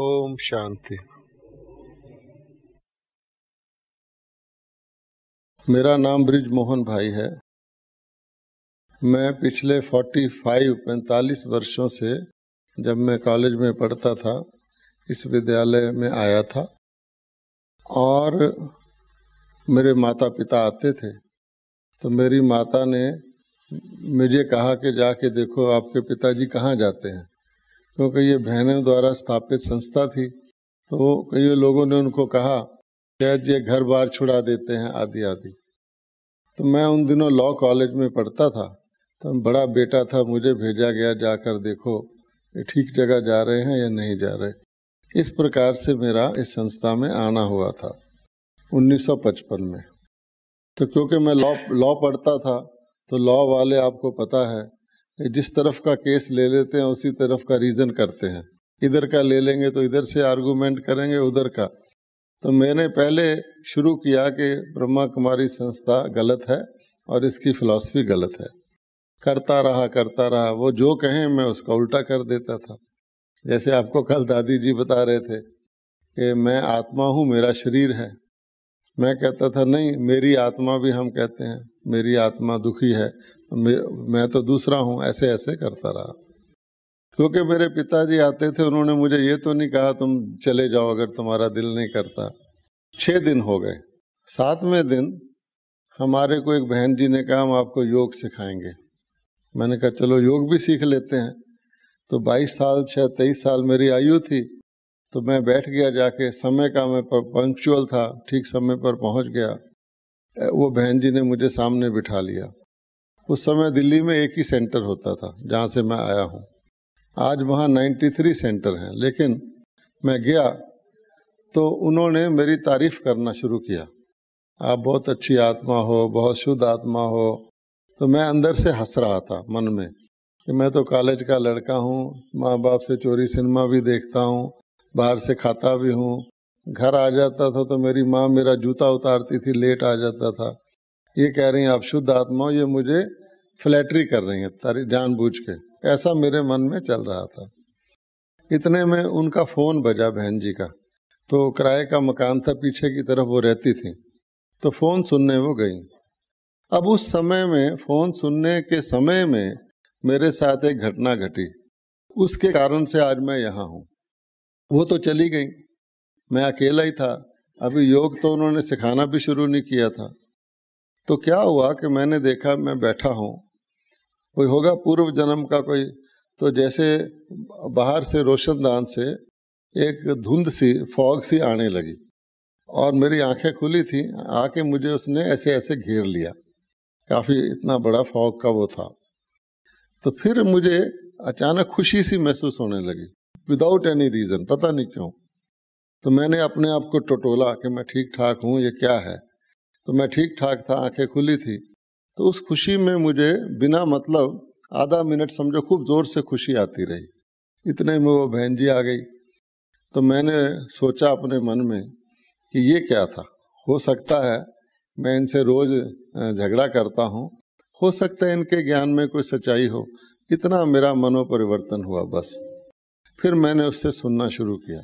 ओम शांति मेरा नाम ब्रिज मोहन भाई है मैं पिछले 45 पैंतालीस वर्षों से जब मैं कॉलेज में पढ़ता था इस विद्यालय में आया था और मेरे माता पिता आते थे तो मेरी माता ने मुझे कहा कि जाके देखो आपके पिताजी कहाँ जाते हैं क्योंकि ये बहनों द्वारा स्थापित संस्था थी तो कई लोगों ने उनको कहा शायद ये घर बार छुड़ा देते हैं आदि आदि तो मैं उन दिनों लॉ कॉलेज में पढ़ता था तो बड़ा बेटा था मुझे भेजा गया जाकर देखो ये ठीक जगह जा रहे हैं या नहीं जा रहे इस प्रकार से मेरा इस संस्था में आना हुआ था 1955 में तो क्योंकि मैं लॉ लॉ पढ़ता था तो लॉ वाले आपको पता है जिस तरफ का केस ले लेते हैं उसी तरफ का रीजन करते हैं इधर का ले लेंगे तो इधर से आर्गूमेंट करेंगे उधर का तो मैंने पहले शुरू किया कि ब्रह्मा कुमारी संस्था गलत है और इसकी फिलॉसफी गलत है करता रहा करता रहा वो जो कहें मैं उसका उल्टा कर देता था जैसे आपको कल दादी जी बता रहे थे कि मैं आत्मा हूँ मेरा शरीर है मैं कहता था नहीं मेरी आत्मा भी हम कहते हैं मेरी आत्मा दुखी है मैं तो दूसरा हूँ ऐसे ऐसे करता रहा क्योंकि मेरे पिताजी आते थे उन्होंने मुझे ये तो नहीं कहा तुम चले जाओ अगर तुम्हारा दिल नहीं करता छः दिन हो गए सातवें दिन हमारे को एक बहन जी ने कहा हम आपको योग सिखाएंगे मैंने कहा चलो योग भी सीख लेते हैं तो 22 साल छः तेईस साल मेरी आयु थी तो मैं बैठ गया जाके समय का मैं पंक्चुअल था ठीक समय पर पहुंच गया वो बहन जी ने मुझे सामने बिठा लिया उस समय दिल्ली में एक ही सेंटर होता था जहाँ से मैं आया हूँ आज वहाँ 93 सेंटर हैं लेकिन मैं गया तो उन्होंने मेरी तारीफ करना शुरू किया आप बहुत अच्छी आत्मा हो बहुत शुद्ध आत्मा हो तो मैं अंदर से हंस रहा था मन में कि मैं तो कॉलेज का लड़का हूँ माँ बाप से चोरी सिनेमा भी देखता हूँ बाहर से खाता भी हूँ घर आ जाता था तो मेरी माँ मेरा जूता उतारती थी लेट आ जाता था ये कह रही हैं आप शुद्ध आत्मा ये मुझे फ्लैटरी कर रही हैं तारी जानबूझ के ऐसा मेरे मन में चल रहा था इतने में उनका फ़ोन बजा बहन जी का तो किराए का मकान था पीछे की तरफ वो रहती थी तो फ़ोन सुनने वो गई अब उस समय में फ़ोन सुनने के समय में मेरे साथ एक घटना घटी उसके कारण से आज मैं यहाँ हूँ वो तो चली गई मैं अकेला ही था अभी योग तो उन्होंने सिखाना भी शुरू नहीं किया था तो क्या हुआ कि मैंने देखा मैं बैठा हूँ कोई होगा पूर्व जन्म का कोई तो जैसे बाहर से रोशनदान से एक धुंध सी फॉग सी आने लगी और मेरी आंखें खुली थी आके मुझे उसने ऐसे ऐसे घेर लिया काफ़ी इतना बड़ा फॉग का वो था तो फिर मुझे अचानक खुशी सी महसूस होने लगी विदाउट एनी रीज़न पता नहीं क्यों तो मैंने अपने आप को टटोला कि मैं ठीक ठाक हूँ ये क्या है तो मैं ठीक ठाक था आंखें खुली थी तो उस खुशी में मुझे बिना मतलब आधा मिनट समझो खूब ज़ोर से खुशी आती रही इतने में वो बहन जी आ गई तो मैंने सोचा अपने मन में कि ये क्या था हो सकता है मैं इनसे रोज़ झगड़ा करता हूँ हो सकता है इनके ज्ञान में कोई सच्चाई हो इतना मेरा मनोपरिवर्तन हुआ बस फिर मैंने उससे सुनना शुरू किया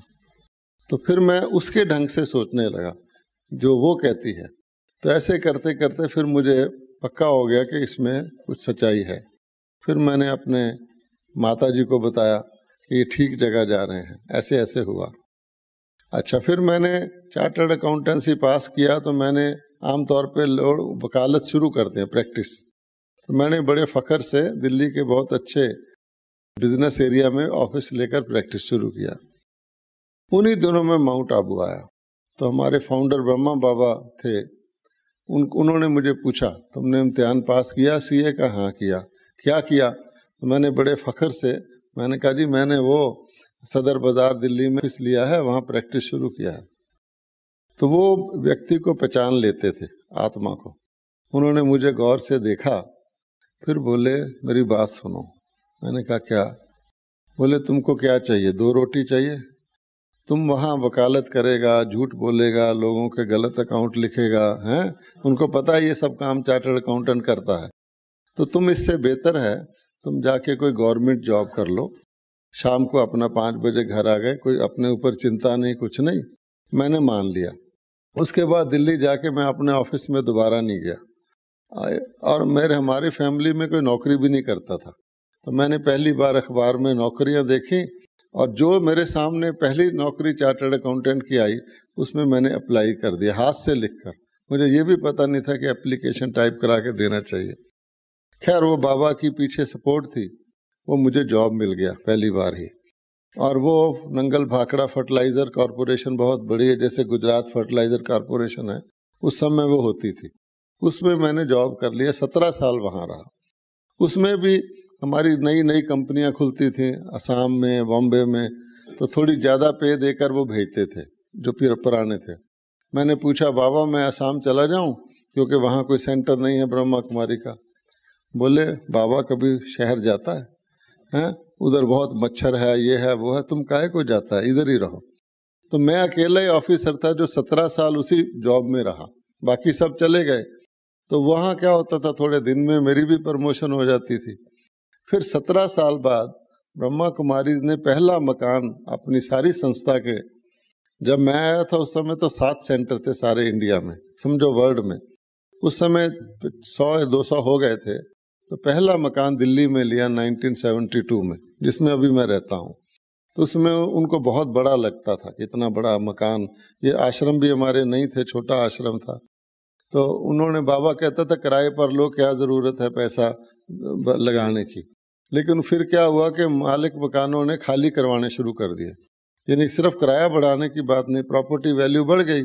तो फिर मैं उसके ढंग से सोचने लगा जो वो कहती है तो ऐसे करते करते फिर मुझे पक्का हो गया कि इसमें कुछ सच्चाई है फिर मैंने अपने माता जी को बताया कि ये ठीक जगह जा रहे हैं ऐसे ऐसे हुआ अच्छा फिर मैंने चार्टर्ड अकाउंटेंसी पास किया तो मैंने आमतौर पे लोग वकालत शुरू करते हैं प्रैक्टिस तो मैंने बड़े फ़खर से दिल्ली के बहुत अच्छे बिजनेस एरिया में ऑफिस लेकर प्रैक्टिस शुरू किया उन्हीं दिनों में माउंट आबू आया तो हमारे फाउंडर ब्रह्मा बाबा थे उन उन्होंने मुझे पूछा तुमने इम्तिहान पास किया सी ए का हाँ किया क्या किया तो मैंने बड़े फ़ख्र से मैंने कहा जी मैंने वो सदर बाज़ार दिल्ली में लिया है वहाँ प्रैक्टिस शुरू किया है तो वो व्यक्ति को पहचान लेते थे आत्मा को उन्होंने मुझे गौर से देखा फिर बोले मेरी बात सुनो मैंने कहा क्या बोले तुमको क्या चाहिए दो रोटी चाहिए तुम वहाँ वकालत करेगा झूठ बोलेगा लोगों के गलत अकाउंट लिखेगा हैं उनको पता है ये सब काम चार्टर्ड अकाउंटेंट करता है तो तुम इससे बेहतर है तुम जाके कोई गवर्नमेंट जॉब कर लो शाम को अपना पाँच बजे घर आ गए कोई अपने ऊपर चिंता नहीं कुछ नहीं मैंने मान लिया उसके बाद दिल्ली जाके मैं अपने ऑफिस में दोबारा नहीं गया और मेरे हमारी फैमिली में कोई नौकरी भी नहीं करता था तो मैंने पहली बार अखबार में नौकरियां देखी और जो मेरे सामने पहली नौकरी चार्टर्ड अकाउंटेंट की आई उसमें मैंने अप्लाई कर दिया हाथ से लिख कर मुझे ये भी पता नहीं था कि एप्लीकेशन टाइप करा के देना चाहिए खैर वो बाबा की पीछे सपोर्ट थी वो मुझे जॉब मिल गया पहली बार ही और वो नंगल भाखड़ा फर्टिलाइज़र कॉरपोरेशन बहुत बड़ी है जैसे गुजरात फर्टिलाइज़र कॉरपोरेशन है उस समय वो होती थी उसमें मैंने जॉब कर लिया सत्रह साल वहाँ रहा उसमें भी हमारी नई नई कंपनियां खुलती थी असम में बॉम्बे में तो थोड़ी ज़्यादा पे देकर वो भेजते थे जो फिर पुराने थे मैंने पूछा बाबा मैं असम चला जाऊं क्योंकि वहाँ कोई सेंटर नहीं है ब्रह्मा कुमारी का बोले बाबा कभी शहर जाता है हैं उधर बहुत मच्छर है ये है वो है तुम काहे को जाता है इधर ही रहो तो मैं अकेला ही ऑफिसर था जो सत्रह साल उसी जॉब में रहा बाकी सब चले गए तो वहाँ क्या होता था थोड़े दिन में मेरी भी प्रमोशन हो जाती थी फिर सत्रह साल बाद ब्रह्मा कुमारी ने पहला मकान अपनी सारी संस्था के जब मैं आया था उस समय तो सात सेंटर थे सारे इंडिया में समझो वर्ल्ड में उस समय सौ या दो सौ हो गए थे तो पहला मकान दिल्ली में लिया 1972 में जिसमें अभी मैं रहता हूँ तो उसमें उनको बहुत बड़ा लगता था कि इतना बड़ा मकान ये आश्रम भी हमारे नहीं थे छोटा आश्रम था तो उन्होंने बाबा कहता था किराए पर लो क्या ज़रूरत है पैसा लगाने की लेकिन फिर क्या हुआ कि मालिक मकानों ने खाली करवाने शुरू कर दिए यानी सिर्फ किराया बढ़ाने की बात नहीं प्रॉपर्टी वैल्यू बढ़ गई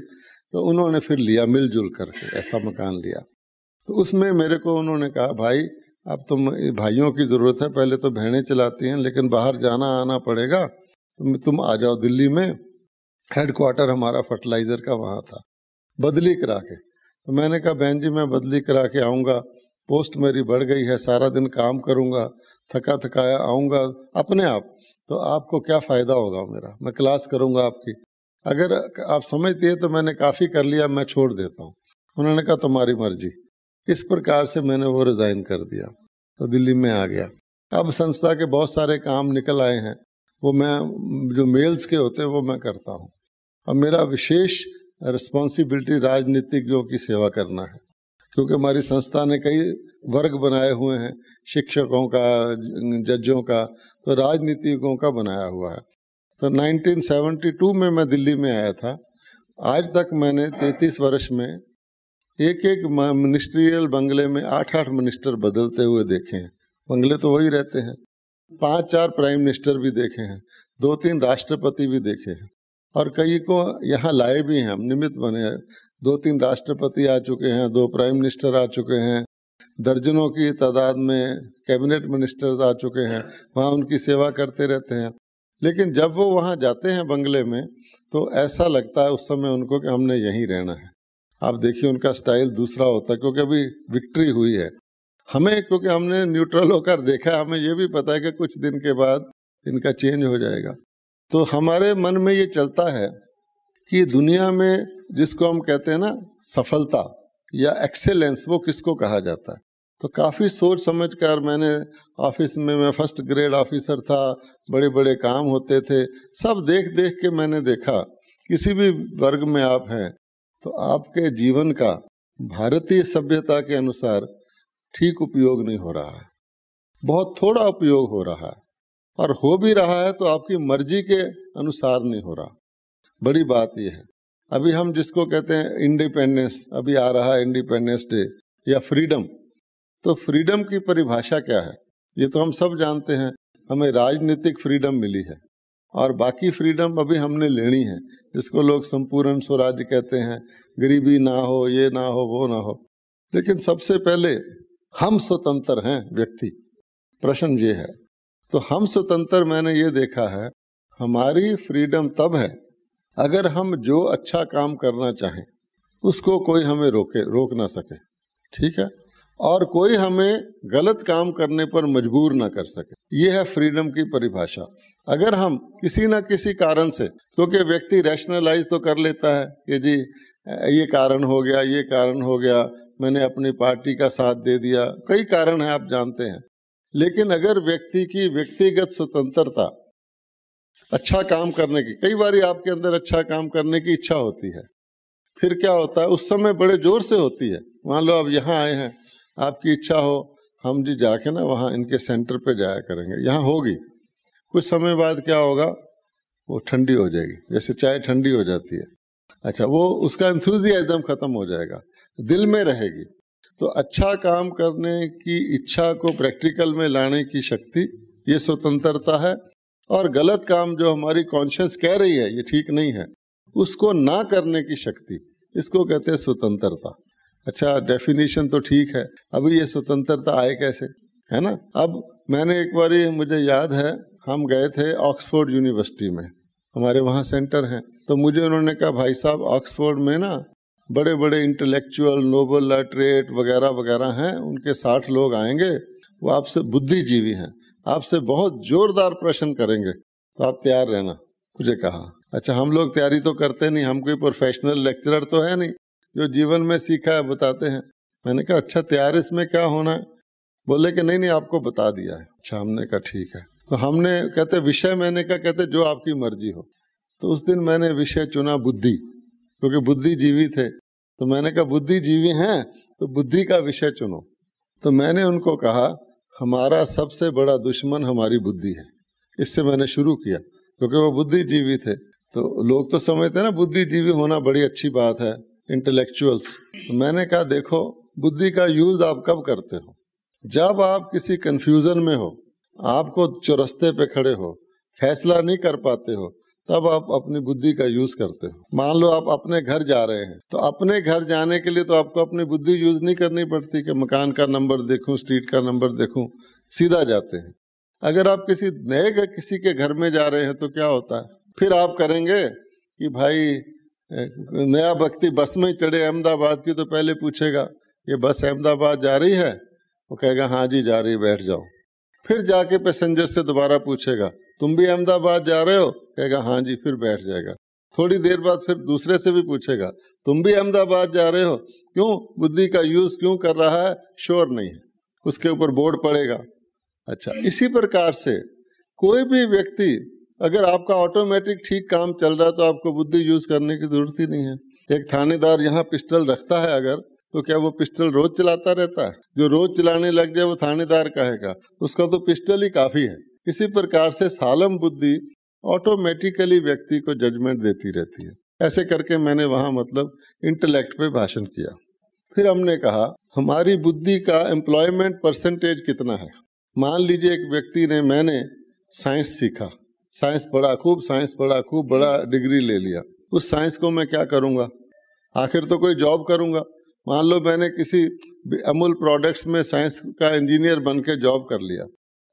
तो उन्होंने फिर लिया मिलजुल करके ऐसा मकान लिया तो उसमें मेरे को उन्होंने कहा भाई अब तुम भाइयों की ज़रूरत है पहले तो बहनें चलाती हैं लेकिन बाहर जाना आना पड़ेगा तुम तुम आ जाओ दिल्ली में हेडकोार्टर हमारा फर्टिलाइज़र का वहाँ था बदली करा के तो मैंने कहा बहन जी मैं बदली करा के आऊँगा पोस्ट मेरी बढ़ गई है सारा दिन काम करूँगा थका थकाया आऊंगा अपने आप तो आपको क्या फ़ायदा होगा मेरा मैं क्लास करूँगा आपकी अगर आप समझती है तो मैंने काफ़ी कर लिया मैं छोड़ देता हूँ उन्होंने कहा तुम्हारी मर्जी इस प्रकार से मैंने वो रिज़ाइन कर दिया तो दिल्ली में आ गया अब संस्था के बहुत सारे काम निकल आए हैं वो मैं जो मेल्स के होते हैं वो मैं करता हूँ अब मेरा विशेष रिस्पॉन्सिबिलिटी राजनीतिज्ञों की सेवा करना है क्योंकि हमारी संस्था ने कई वर्ग बनाए हुए हैं शिक्षकों का जजों का तो राजनीतिकों का बनाया हुआ है तो 1972 में मैं दिल्ली में आया था आज तक मैंने 33 वर्ष में एक एक मिनिस्ट्रियल बंगले में आठ आठ मिनिस्टर बदलते हुए देखे हैं बंगले तो वही रहते हैं पांच चार प्राइम मिनिस्टर भी देखे हैं दो तीन राष्ट्रपति भी देखे हैं और कई को यहाँ लाए भी हैं हम निमित्त बने हैं दो तीन राष्ट्रपति आ चुके हैं दो प्राइम मिनिस्टर आ चुके हैं दर्जनों की तादाद में कैबिनेट मिनिस्टर आ चुके हैं वहाँ उनकी सेवा करते रहते हैं लेकिन जब वो वहाँ जाते हैं बंगले में तो ऐसा लगता है उस समय उनको कि हमने यहीं रहना है आप देखिए उनका स्टाइल दूसरा होता है क्योंकि अभी विक्ट्री हुई है हमें क्योंकि हमने न्यूट्रल होकर देखा हमें यह भी पता है कि कुछ दिन के बाद इनका चेंज हो जाएगा तो हमारे मन में ये चलता है कि दुनिया में जिसको हम कहते हैं ना सफलता या एक्सेलेंस वो किसको कहा जाता है तो काफ़ी सोच समझ कर मैंने ऑफिस में मैं फर्स्ट ग्रेड ऑफिसर था बड़े बड़े काम होते थे सब देख देख के मैंने देखा किसी भी वर्ग में आप हैं तो आपके जीवन का भारतीय सभ्यता के अनुसार ठीक उपयोग नहीं हो रहा है बहुत थोड़ा उपयोग हो रहा है और हो भी रहा है तो आपकी मर्जी के अनुसार नहीं हो रहा बड़ी बात यह है अभी हम जिसको कहते हैं इंडिपेंडेंस अभी आ रहा है इंडिपेंडेंस डे या फ्रीडम तो फ्रीडम की परिभाषा क्या है ये तो हम सब जानते हैं हमें राजनीतिक फ्रीडम मिली है और बाकी फ्रीडम अभी हमने लेनी है जिसको लोग संपूर्ण स्वराज कहते हैं गरीबी ना हो ये ना हो वो ना हो लेकिन सबसे पहले हम स्वतंत्र हैं व्यक्ति प्रश्न ये है तो हम स्वतंत्र मैंने ये देखा है हमारी फ्रीडम तब है अगर हम जो अच्छा काम करना चाहें उसको कोई हमें रोके रोक ना सके ठीक है और कोई हमें गलत काम करने पर मजबूर ना कर सके ये है फ्रीडम की परिभाषा अगर हम किसी ना किसी कारण से क्योंकि व्यक्ति रैशनलाइज तो कर लेता है कि जी ये कारण हो गया ये कारण हो गया मैंने अपनी पार्टी का साथ दे दिया कई कारण हैं आप जानते हैं लेकिन अगर व्यक्ति की व्यक्तिगत स्वतंत्रता अच्छा काम करने की कई बार आपके अंदर अच्छा काम करने की इच्छा होती है फिर क्या होता है उस समय बड़े जोर से होती है मान लो आप यहाँ आए हैं आपकी इच्छा हो हम जी जाके ना वहाँ इनके सेंटर पे जाया करेंगे यहाँ होगी कुछ समय बाद क्या होगा वो ठंडी हो जाएगी जैसे चाय ठंडी हो जाती है अच्छा वो उसका इंथ्यूजियाज़म खत्म हो जाएगा दिल में रहेगी तो अच्छा काम करने की इच्छा को प्रैक्टिकल में लाने की शक्ति ये स्वतंत्रता है और गलत काम जो हमारी कॉन्शियस कह रही है ये ठीक नहीं है उसको ना करने की शक्ति इसको कहते हैं स्वतंत्रता अच्छा डेफिनेशन तो ठीक है अभी ये स्वतंत्रता आए कैसे है ना अब मैंने एक बार मुझे याद है हम गए थे ऑक्सफोर्ड यूनिवर्सिटी में हमारे वहाँ सेंटर हैं तो मुझे उन्होंने कहा भाई साहब ऑक्सफोर्ड में ना बड़े बड़े इंटेलेक्चुअल नोबल लाइटरेट वगैरह वगैरह हैं उनके साठ लोग आएंगे वो आपसे बुद्धिजीवी हैं आपसे बहुत जोरदार प्रश्न करेंगे तो आप तैयार रहना मुझे कहा अच्छा हम लोग तैयारी तो करते नहीं हम कोई प्रोफेशनल लेक्चरर तो है नहीं जो जीवन में सीखा है बताते हैं मैंने कहा अच्छा तैयार इसमें क्या होना है बोले कि नहीं नहीं आपको बता दिया है अच्छा हमने कहा ठीक है तो हमने कहते विषय मैंने कहा कहते जो आपकी मर्जी हो तो उस दिन मैंने विषय चुना बुद्धि क्योंकि बुद्धिजीवी थे तो मैंने कहा बुद्धिजीवी हैं तो बुद्धि का विषय चुनो तो मैंने उनको कहा हमारा सबसे बड़ा दुश्मन हमारी बुद्धि है इससे मैंने शुरू किया क्योंकि वो बुद्धिजीवी थे तो लोग तो समझते ना बुद्धिजीवी होना बड़ी अच्छी बात है इंटेलेक्चुअल्स तो मैंने कहा देखो बुद्धि का यूज आप कब करते हो जब आप किसी कन्फ्यूजन में हो आपको चौरस्ते पे खड़े हो फैसला नहीं कर पाते हो तब आप अपनी बुद्धि का यूज करते हो मान लो आप अपने घर जा रहे हैं तो अपने घर जाने के लिए तो आपको अपनी बुद्धि यूज नहीं करनी पड़ती कि मकान का नंबर देखूं स्ट्रीट का नंबर देखूं सीधा जाते हैं अगर आप किसी नए किसी के घर में जा रहे हैं तो क्या होता है फिर आप करेंगे कि भाई नया व्यक्ति बस में चढ़े अहमदाबाद की तो पहले पूछेगा ये बस अहमदाबाद जा रही है वो कहेगा हाँ जी जा रही बैठ जाओ फिर जाके पैसेंजर से दोबारा पूछेगा तुम भी अहमदाबाद जा रहे हो कहेगा हाँ जी फिर बैठ जाएगा थोड़ी देर बाद फिर दूसरे से भी पूछेगा तुम भी अहमदाबाद जा रहे हो क्यों बुद्धि का यूज क्यों कर रहा है शोर नहीं है उसके ऊपर बोर्ड पड़ेगा अच्छा इसी प्रकार से कोई भी व्यक्ति अगर आपका ऑटोमेटिक ठीक काम चल रहा है तो आपको बुद्धि यूज करने की जरूरत ही नहीं है एक थानेदार यहाँ पिस्टल रखता है अगर तो क्या वो पिस्टल रोज चलाता रहता है जो रोज चलाने लग जाए वो थानेदार कहेगा उसका तो पिस्टल ही काफी है किसी प्रकार से सालम बुद्धि ऑटोमेटिकली व्यक्ति को जजमेंट देती रहती है ऐसे करके मैंने वहां मतलब इंटेलेक्ट पे भाषण किया फिर हमने कहा हमारी बुद्धि का एम्प्लॉयमेंट परसेंटेज कितना है मान लीजिए एक व्यक्ति ने मैंने साइंस सीखा साइंस पढ़ा खूब साइंस पढ़ा खूब बड़ा डिग्री ले लिया उस साइंस को मैं क्या करूंगा आखिर तो कोई जॉब करूँगा मान लो मैंने किसी अमूल प्रोडक्ट्स में साइंस का इंजीनियर बन के जॉब कर लिया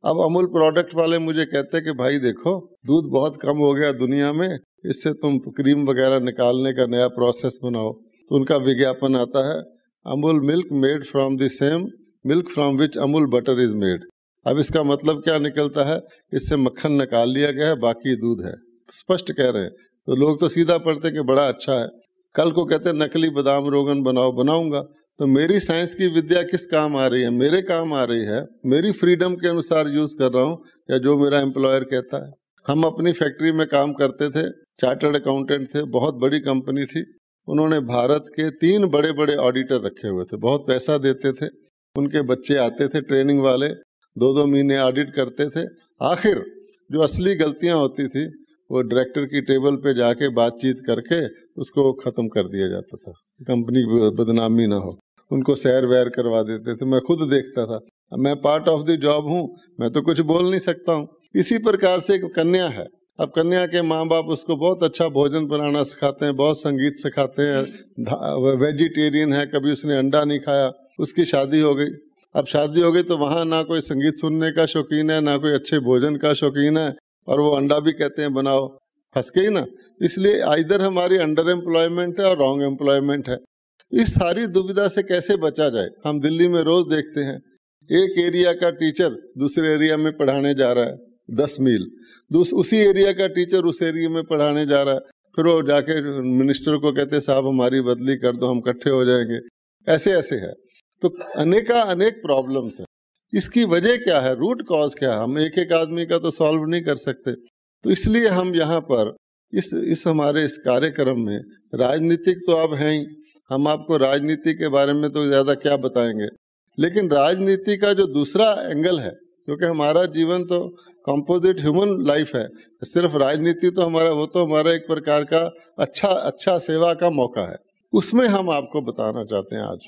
अब अमूल प्रोडक्ट वाले मुझे कहते हैं कि भाई देखो दूध बहुत कम हो गया दुनिया में इससे तुम क्रीम वगैरह निकालने का नया प्रोसेस बनाओ तो उनका विज्ञापन आता है Amul milk made from the same milk from which Amul butter is made अब इसका मतलब क्या निकलता है इससे मक्खन निकाल लिया गया है बाकी दूध है स्पष्ट कह रहे हैं तो लोग तो सीधा पढ़ते हैं कि बड़ा अच्छा है कल को कहते हैं नकली बादाम रोगन बनाओ बनाऊंगा तो मेरी साइंस की विद्या किस काम आ रही है मेरे काम आ रही है मेरी फ्रीडम के अनुसार यूज कर रहा हूँ या जो मेरा एम्प्लॉयर कहता है हम अपनी फैक्ट्री में काम करते थे चार्टर्ड अकाउंटेंट थे बहुत बड़ी कंपनी थी उन्होंने भारत के तीन बड़े बड़े ऑडिटर रखे हुए थे बहुत पैसा देते थे उनके बच्चे आते थे ट्रेनिंग वाले दो दो महीने ऑडिट करते थे आखिर जो असली गलतियां होती थी वो डायरेक्टर की टेबल पे जाके बातचीत करके उसको ख़त्म कर दिया जाता था कंपनी बदनामी ना हो उनको सैर वैर करवा देते थे मैं खुद देखता था मैं पार्ट ऑफ द जॉब हूँ मैं तो कुछ बोल नहीं सकता हूँ इसी प्रकार से एक कन्या है अब कन्या के माँ बाप उसको बहुत अच्छा भोजन बनाना सिखाते हैं बहुत संगीत सिखाते हैं वेजिटेरियन है कभी उसने अंडा नहीं खाया उसकी शादी हो गई अब शादी हो गई तो वहाँ ना कोई संगीत सुनने का शौकीन है ना कोई अच्छे भोजन का शौकीन है और वो अंडा भी कहते हैं बनाओ फंस गई ना इसलिए इधर हमारी अंडर एम्प्लॉयमेंट है और रॉन्ग एम्प्लॉयमेंट है तो इस सारी दुविधा से कैसे बचा जाए हम दिल्ली में रोज देखते हैं एक एरिया का टीचर दूसरे एरिया में पढ़ाने जा रहा है दस मील उसी एरिया का टीचर उस एरिया में पढ़ाने जा रहा है फिर वो जाके मिनिस्टर को कहते साहब हमारी बदली कर दो हम इकट्ठे हो जाएंगे ऐसे ऐसे है तो अनेका अनेक प्रॉब्लम्स है इसकी वजह क्या है रूट कॉज क्या है हम एक एक आदमी का तो सॉल्व नहीं कर सकते तो इसलिए हम यहाँ पर इस इस हमारे इस कार्यक्रम में राजनीतिक तो आप हैं ही हम आपको राजनीति के बारे में तो ज़्यादा क्या बताएंगे लेकिन राजनीति का जो दूसरा एंगल है क्योंकि हमारा जीवन तो कॉम्पोजिट ह्यूमन लाइफ है सिर्फ राजनीति तो हमारा वो तो हमारा एक प्रकार का अच्छा अच्छा सेवा का मौका है उसमें हम आपको बताना चाहते हैं आज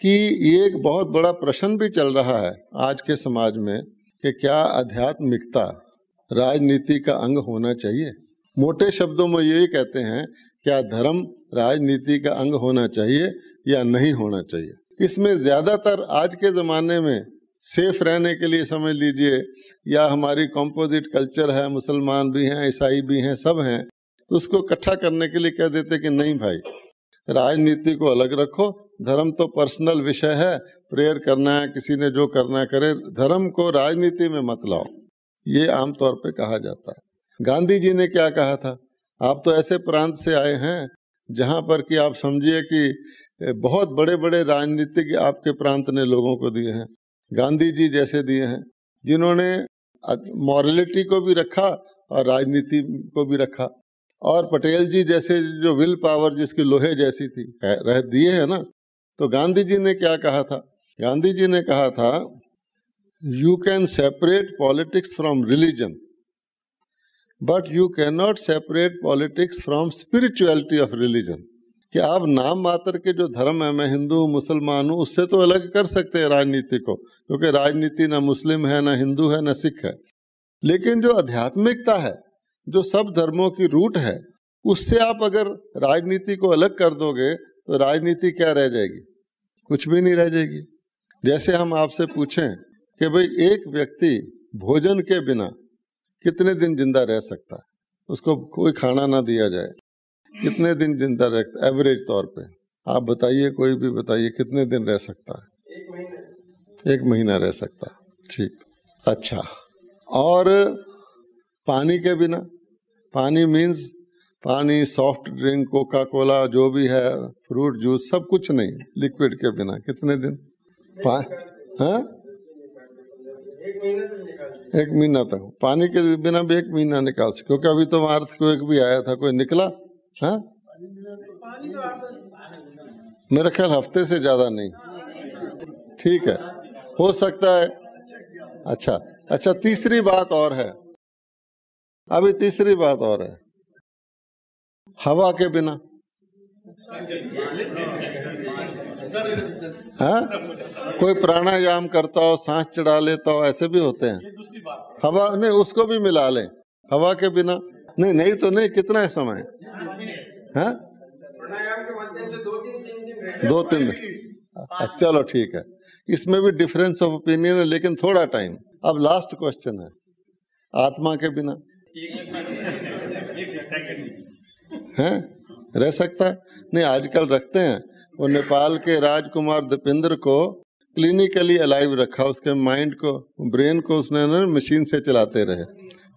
कि ये एक बहुत बड़ा प्रश्न भी चल रहा है आज के समाज में कि क्या आध्यात्मिकता राजनीति का अंग होना चाहिए मोटे शब्दों में ये कहते हैं क्या धर्म राजनीति का अंग होना चाहिए या नहीं होना चाहिए इसमें ज़्यादातर आज के ज़माने में सेफ रहने के लिए समझ लीजिए या हमारी कॉम्पोजिट कल्चर है मुसलमान भी हैं ईसाई भी हैं सब हैं तो उसको इकट्ठा करने के लिए कह देते कि नहीं भाई राजनीति को अलग रखो धर्म तो पर्सनल विषय है प्रेयर करना है किसी ने जो करना करे धर्म को राजनीति में मत लाओ ये आमतौर पर कहा जाता है गांधी जी ने क्या कहा था आप तो ऐसे प्रांत से आए हैं जहाँ पर कि आप समझिए कि बहुत बड़े बड़े राजनीतिक आपके प्रांत ने लोगों को दिए हैं गांधी जी जैसे दिए हैं जिन्होंने मॉरलिटी को भी रखा और राजनीति को भी रखा और पटेल जी जैसे जो विल पावर जिसकी लोहे जैसी थी रह दिए है ना तो गांधी जी ने क्या कहा था गांधी जी ने कहा था you can separate politics from religion but you can not separate politics from spirituality of religion कि आप नाम मात्र के जो धर्म है मैं हिंदू हूँ मुसलमान हूँ उससे तो अलग कर सकते हैं राजनीति को क्योंकि राजनीति ना मुस्लिम है ना हिंदू है ना सिख है लेकिन जो आध्यात्मिकता है जो सब धर्मों की रूट है उससे आप अगर राजनीति को अलग कर दोगे तो राजनीति क्या रह जाएगी कुछ भी नहीं रह जाएगी जैसे हम आपसे पूछें कि भाई एक व्यक्ति भोजन के बिना कितने दिन जिंदा रह सकता है उसको कोई खाना ना दिया जाए कितने हम्म। दिन जिंदा रह एवरेज तौर पे आप बताइए कोई भी बताइए कितने दिन रह सकता है एक महीना रह सकता ठीक अच्छा और पानी के बिना पानी मीन्स पानी सॉफ्ट ड्रिंक कोका कोला जो भी है फ्रूट जूस सब कुछ नहीं लिक्विड के बिना कितने दिन पा हाँ एक महीना तक पानी के बिना भी एक महीना निकाल सके क्योंकि अभी तो अर्थ को एक भी आया था कोई निकला है हाँ? तो- तो मेरा ख्याल हफ्ते से ज्यादा नहीं ठीक है हो सकता है अच्छा अच्छा तीसरी बात और है अभी तीसरी बात और है हवा के बिना हाँ कोई प्राणायाम करता हो सांस चढ़ा लेता हो ऐसे भी होते हैं हवा नहीं उसको भी मिला ले हवा के बिना नहीं नहीं तो नहीं कितना है समय है हाँ? दो तीन दिन अच्छा, चलो ठीक है इसमें भी डिफरेंस ऑफ ओपिनियन है लेकिन थोड़ा टाइम अब लास्ट क्वेश्चन है आत्मा के बिना है हाँ? रह सकता है नहीं आजकल रखते हैं वो नेपाल के राजकुमार दीपेंद्र को क्लिनिकली अलाइव रखा उसके माइंड को ब्रेन को उसने मशीन से चलाते रहे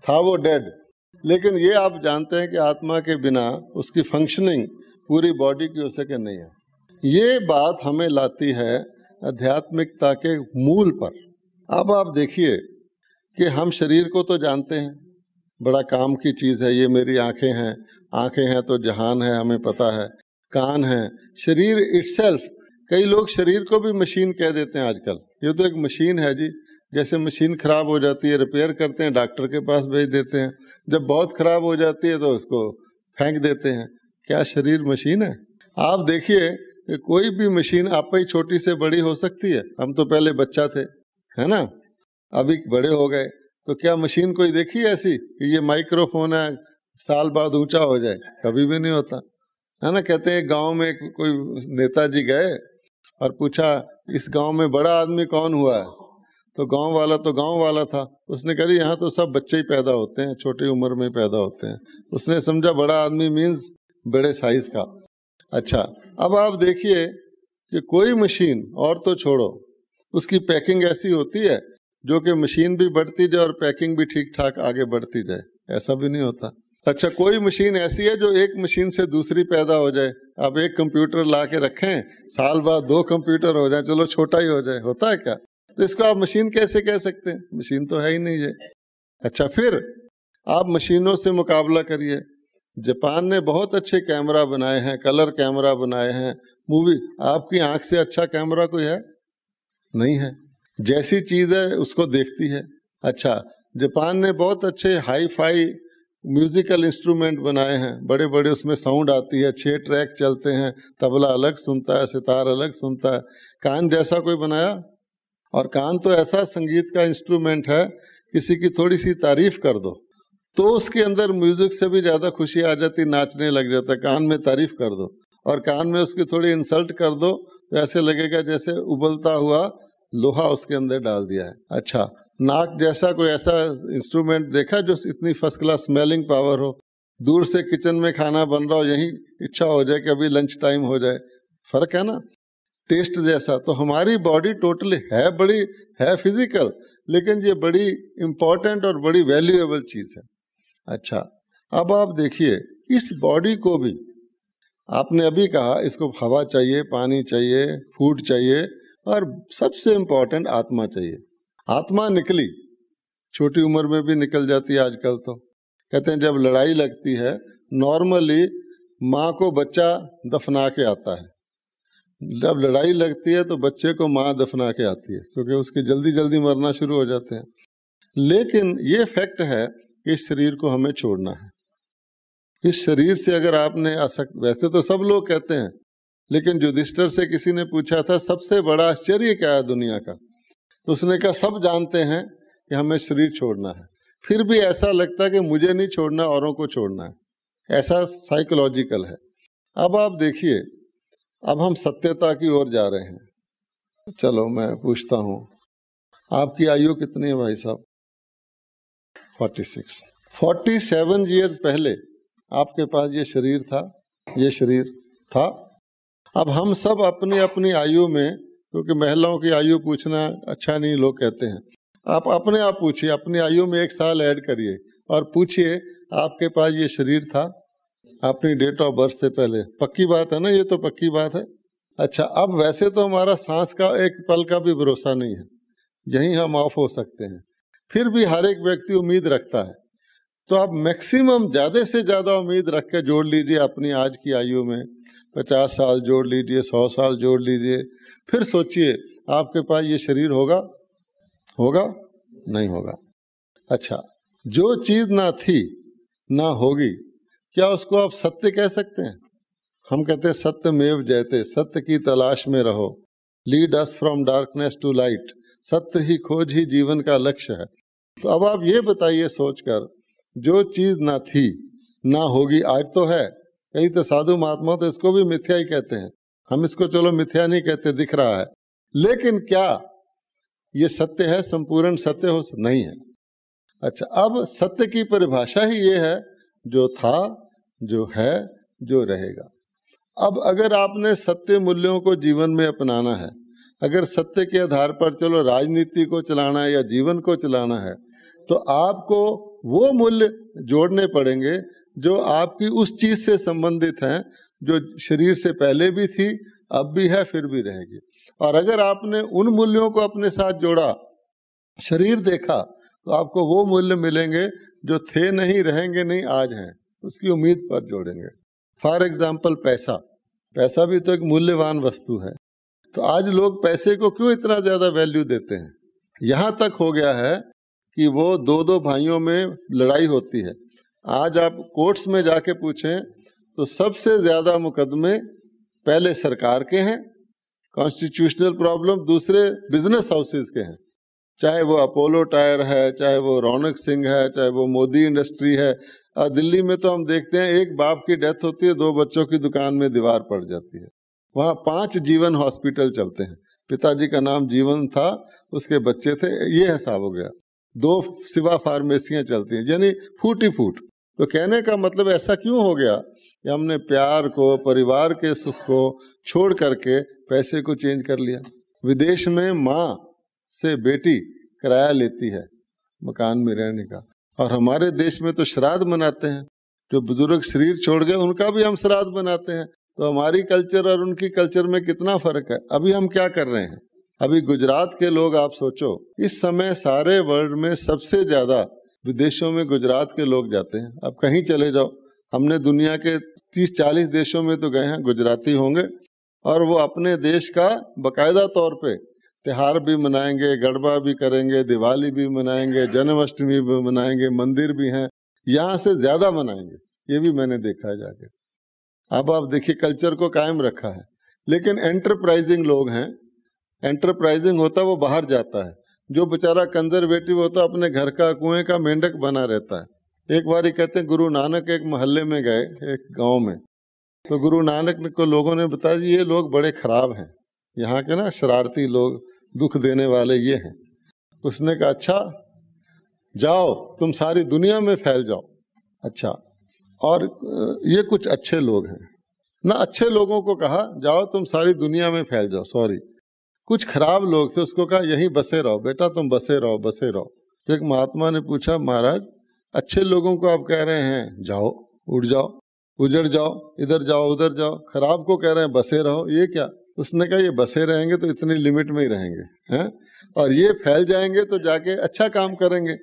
था वो डेड लेकिन ये आप जानते हैं कि आत्मा के बिना उसकी फंक्शनिंग पूरी बॉडी की हो सके नहीं है ये बात हमें लाती है आध्यात्मिकता के मूल पर अब आप देखिए कि हम शरीर को तो जानते हैं बड़ा काम की चीज़ है ये मेरी आंखें हैं आंखें हैं तो जहान है हमें पता है कान है शरीर इट्सल्फ कई लोग शरीर को भी मशीन कह देते हैं आजकल ये तो एक मशीन है जी जैसे मशीन खराब हो जाती है रिपेयर करते हैं डॉक्टर के पास भेज देते हैं जब बहुत खराब हो जाती है तो उसको फेंक देते हैं क्या शरीर मशीन है आप देखिए कि कोई भी मशीन आप ही छोटी से बड़ी हो सकती है हम तो पहले बच्चा थे है ना अभी बड़े हो गए तो क्या मशीन कोई देखी ऐसी कि ये माइक्रोफोन है साल बाद ऊंचा हो जाए कभी भी नहीं होता है ना कहते हैं गांव में कोई नेता जी गए और पूछा इस गांव में बड़ा आदमी कौन हुआ है तो गांव वाला तो गांव वाला था उसने कहा यहाँ तो सब बच्चे ही पैदा होते हैं छोटी उम्र में पैदा होते हैं उसने समझा बड़ा आदमी मीन्स बड़े साइज का अच्छा अब आप देखिए कि कोई मशीन और तो छोड़ो उसकी पैकिंग ऐसी होती है जो कि मशीन भी बढ़ती जाए और पैकिंग भी ठीक ठाक आगे बढ़ती जाए ऐसा भी नहीं होता अच्छा कोई मशीन ऐसी है जो एक मशीन से दूसरी पैदा हो जाए आप एक कंप्यूटर ला के रखें साल बाद दो कंप्यूटर हो जाए चलो छोटा ही हो जाए होता है क्या तो इसको आप मशीन कैसे कह सकते हैं मशीन तो है ही नहीं ये अच्छा फिर आप मशीनों से मुकाबला करिए जापान ने बहुत अच्छे कैमरा बनाए हैं कलर कैमरा बनाए हैं मूवी आपकी आंख से अच्छा कैमरा कोई है नहीं है जैसी चीज है उसको देखती है अच्छा जापान ने बहुत अच्छे हाई फाई म्यूजिकल इंस्ट्रूमेंट बनाए हैं बड़े बड़े उसमें साउंड आती है छः ट्रैक चलते हैं तबला अलग सुनता है सितार अलग सुनता है कान जैसा कोई बनाया और कान तो ऐसा संगीत का इंस्ट्रूमेंट है किसी की थोड़ी सी तारीफ कर दो तो उसके अंदर म्यूजिक से भी ज़्यादा खुशी आ जाती नाचने लग जाता कान में तारीफ कर दो और कान में उसकी थोड़ी इंसल्ट कर दो तो ऐसे लगेगा जैसे उबलता हुआ लोहा उसके अंदर डाल दिया है अच्छा नाक जैसा कोई ऐसा इंस्ट्रूमेंट देखा जो इतनी फर्स्ट क्लास स्मेलिंग पावर हो दूर से किचन में खाना बन रहा हो यहीं इच्छा हो जाए कि अभी लंच टाइम हो जाए फर्क है ना टेस्ट जैसा तो हमारी बॉडी टोटली है बड़ी है फिजिकल लेकिन ये बड़ी इम्पॉर्टेंट और बड़ी वैल्यूएबल चीज़ है अच्छा अब आप देखिए इस बॉडी को भी आपने अभी कहा इसको हवा चाहिए पानी चाहिए फूड चाहिए और सबसे इम्पोर्टेंट आत्मा चाहिए आत्मा निकली छोटी उम्र में भी निकल जाती है आजकल तो कहते हैं जब लड़ाई लगती है नॉर्मली माँ को बच्चा दफना के आता है जब लड़ाई लगती है तो बच्चे को माँ दफना के आती है क्योंकि उसके जल्दी जल्दी मरना शुरू हो जाते हैं लेकिन ये फैक्ट है कि इस शरीर को हमें छोड़ना है इस शरीर से अगर आपने आसक्त वैसे तो सब लोग कहते हैं लेकिन युधिष्ठर से किसी ने पूछा था सबसे बड़ा आश्चर्य क्या है दुनिया का तो उसने कहा सब जानते हैं कि हमें शरीर छोड़ना है फिर भी ऐसा लगता है कि मुझे नहीं छोड़ना औरों को छोड़ना है ऐसा साइकोलॉजिकल है अब आप देखिए अब हम सत्यता की ओर जा रहे हैं चलो मैं पूछता हूँ आपकी आयु कितनी है भाई साहब forty six forty seven years पहले आपके पास ये शरीर था ये शरीर था अब हम सब अपनी अपनी आयु में क्योंकि महिलाओं की आयु पूछना अच्छा नहीं लोग कहते हैं आप अपने आप पूछिए अपनी आयु में एक साल ऐड करिए और पूछिए आपके पास ये शरीर था अपनी डेट ऑफ बर्थ से पहले पक्की बात है ना ये तो पक्की बात है अच्छा अब वैसे तो हमारा सांस का एक पल का भी भरोसा नहीं है यहीं हम ऑफ हो सकते हैं फिर भी हर एक व्यक्ति उम्मीद रखता है तो आप मैक्सिमम ज़्यादा से ज़्यादा उम्मीद रख के जोड़ लीजिए अपनी आज की आयु में पचास साल जोड़ लीजिए सौ साल जोड़ लीजिए फिर सोचिए आपके पास ये शरीर होगा होगा नहीं होगा अच्छा जो चीज़ ना थी ना होगी क्या उसको आप सत्य कह सकते हैं हम कहते हैं सत्य मेव जयते सत्य की तलाश में रहो lead us from darkness to light सत्य ही खोज ही जीवन का लक्ष्य है तो अब आप ये बताइए सोचकर जो चीज ना थी ना होगी आज तो है कहीं तो साधु महात्मा तो इसको भी मिथ्या ही कहते हैं हम इसको चलो मिथ्या नहीं कहते दिख रहा है लेकिन क्या ये सत्य है संपूर्ण सत्य हो नहीं है अच्छा अब सत्य की परिभाषा ही ये है जो था जो है जो रहेगा अब अगर आपने सत्य मूल्यों को जीवन में अपनाना है अगर सत्य के आधार पर चलो राजनीति को चलाना है या जीवन को चलाना है तो आपको वो मूल्य जोड़ने पड़ेंगे जो आपकी उस चीज से संबंधित हैं जो शरीर से पहले भी थी अब भी है फिर भी रहेगी और अगर आपने उन मूल्यों को अपने साथ जोड़ा शरीर देखा तो आपको वो मूल्य मिलेंगे जो थे नहीं रहेंगे नहीं आज हैं उसकी उम्मीद पर जोड़ेंगे फॉर एग्जाम्पल पैसा पैसा भी तो एक मूल्यवान वस्तु है तो आज लोग पैसे को क्यों इतना ज्यादा वैल्यू देते हैं यहाँ तक हो गया है कि वो दो दो भाइयों में लड़ाई होती है आज आप कोर्ट्स में जाके पूछें तो सबसे ज़्यादा मुकदमे पहले सरकार के हैं कॉन्स्टिट्यूशनल प्रॉब्लम दूसरे बिजनेस हाउसेस के हैं चाहे वो अपोलो टायर है चाहे वो रौनक सिंह है चाहे वो मोदी इंडस्ट्री है दिल्ली में तो हम देखते हैं एक बाप की डेथ होती है दो बच्चों की दुकान में दीवार पड़ जाती है वहाँ पांच जीवन हॉस्पिटल चलते हैं पिताजी का नाम जीवन था उसके बच्चे थे ये हिसाब हो गया दो सिवा फार्मेसियाँ चलती हैं यानी फूट ही फूट तो कहने का मतलब ऐसा क्यों हो गया कि हमने प्यार को परिवार के सुख को छोड़ करके पैसे को चेंज कर लिया विदेश में माँ से बेटी किराया लेती है मकान में रहने का और हमारे देश में तो श्राद्ध मनाते हैं जो बुजुर्ग शरीर छोड़ गए उनका भी हम श्राद्ध मनाते हैं तो हमारी कल्चर और उनकी कल्चर में कितना फर्क है अभी हम क्या कर रहे हैं अभी गुजरात के लोग आप सोचो इस समय सारे वर्ल्ड में सबसे ज्यादा विदेशों में गुजरात के लोग जाते हैं अब कहीं चले जाओ हमने दुनिया के 30-40 देशों में तो गए हैं गुजराती होंगे और वो अपने देश का बकायदा तौर पे त्यौहार भी मनाएंगे गरबा भी करेंगे दिवाली भी मनाएंगे जन्माष्टमी भी मनाएंगे मंदिर भी हैं यहाँ से ज़्यादा मनाएंगे ये भी मैंने देखा है जाके अब आप देखिए कल्चर को कायम रखा है लेकिन एंटरप्राइजिंग लोग हैं एंटरप्राइजिंग होता है वो बाहर जाता है जो बेचारा कंजर्वेटिव होता है अपने घर का कुएं का मेंढक बना रहता है एक बार ही कहते हैं गुरु नानक एक मोहल्ले में गए एक गांव में तो गुरु नानक को लोगों ने बताया ये लोग बड़े खराब हैं यहाँ के ना शरारती लोग दुख देने वाले ये हैं उसने कहा अच्छा जाओ तुम सारी दुनिया में फैल जाओ अच्छा और ये कुछ अच्छे लोग हैं ना अच्छे लोगों को कहा जाओ तुम सारी दुनिया में फैल जाओ सॉरी कुछ खराब लोग थे उसको कहा यहीं बसे रहो बेटा तुम बसे रहो बसे रहो तो एक महात्मा ने पूछा महाराज अच्छे लोगों को आप कह रहे हैं जाओ उड़ जाओ उजड़ जाओ इधर जाओ उधर जाओ खराब को कह रहे हैं बसे रहो ये क्या उसने कहा ये बसे रहेंगे तो इतनी लिमिट में ही रहेंगे हैं और ये फैल जाएंगे तो जाके अच्छा काम करेंगे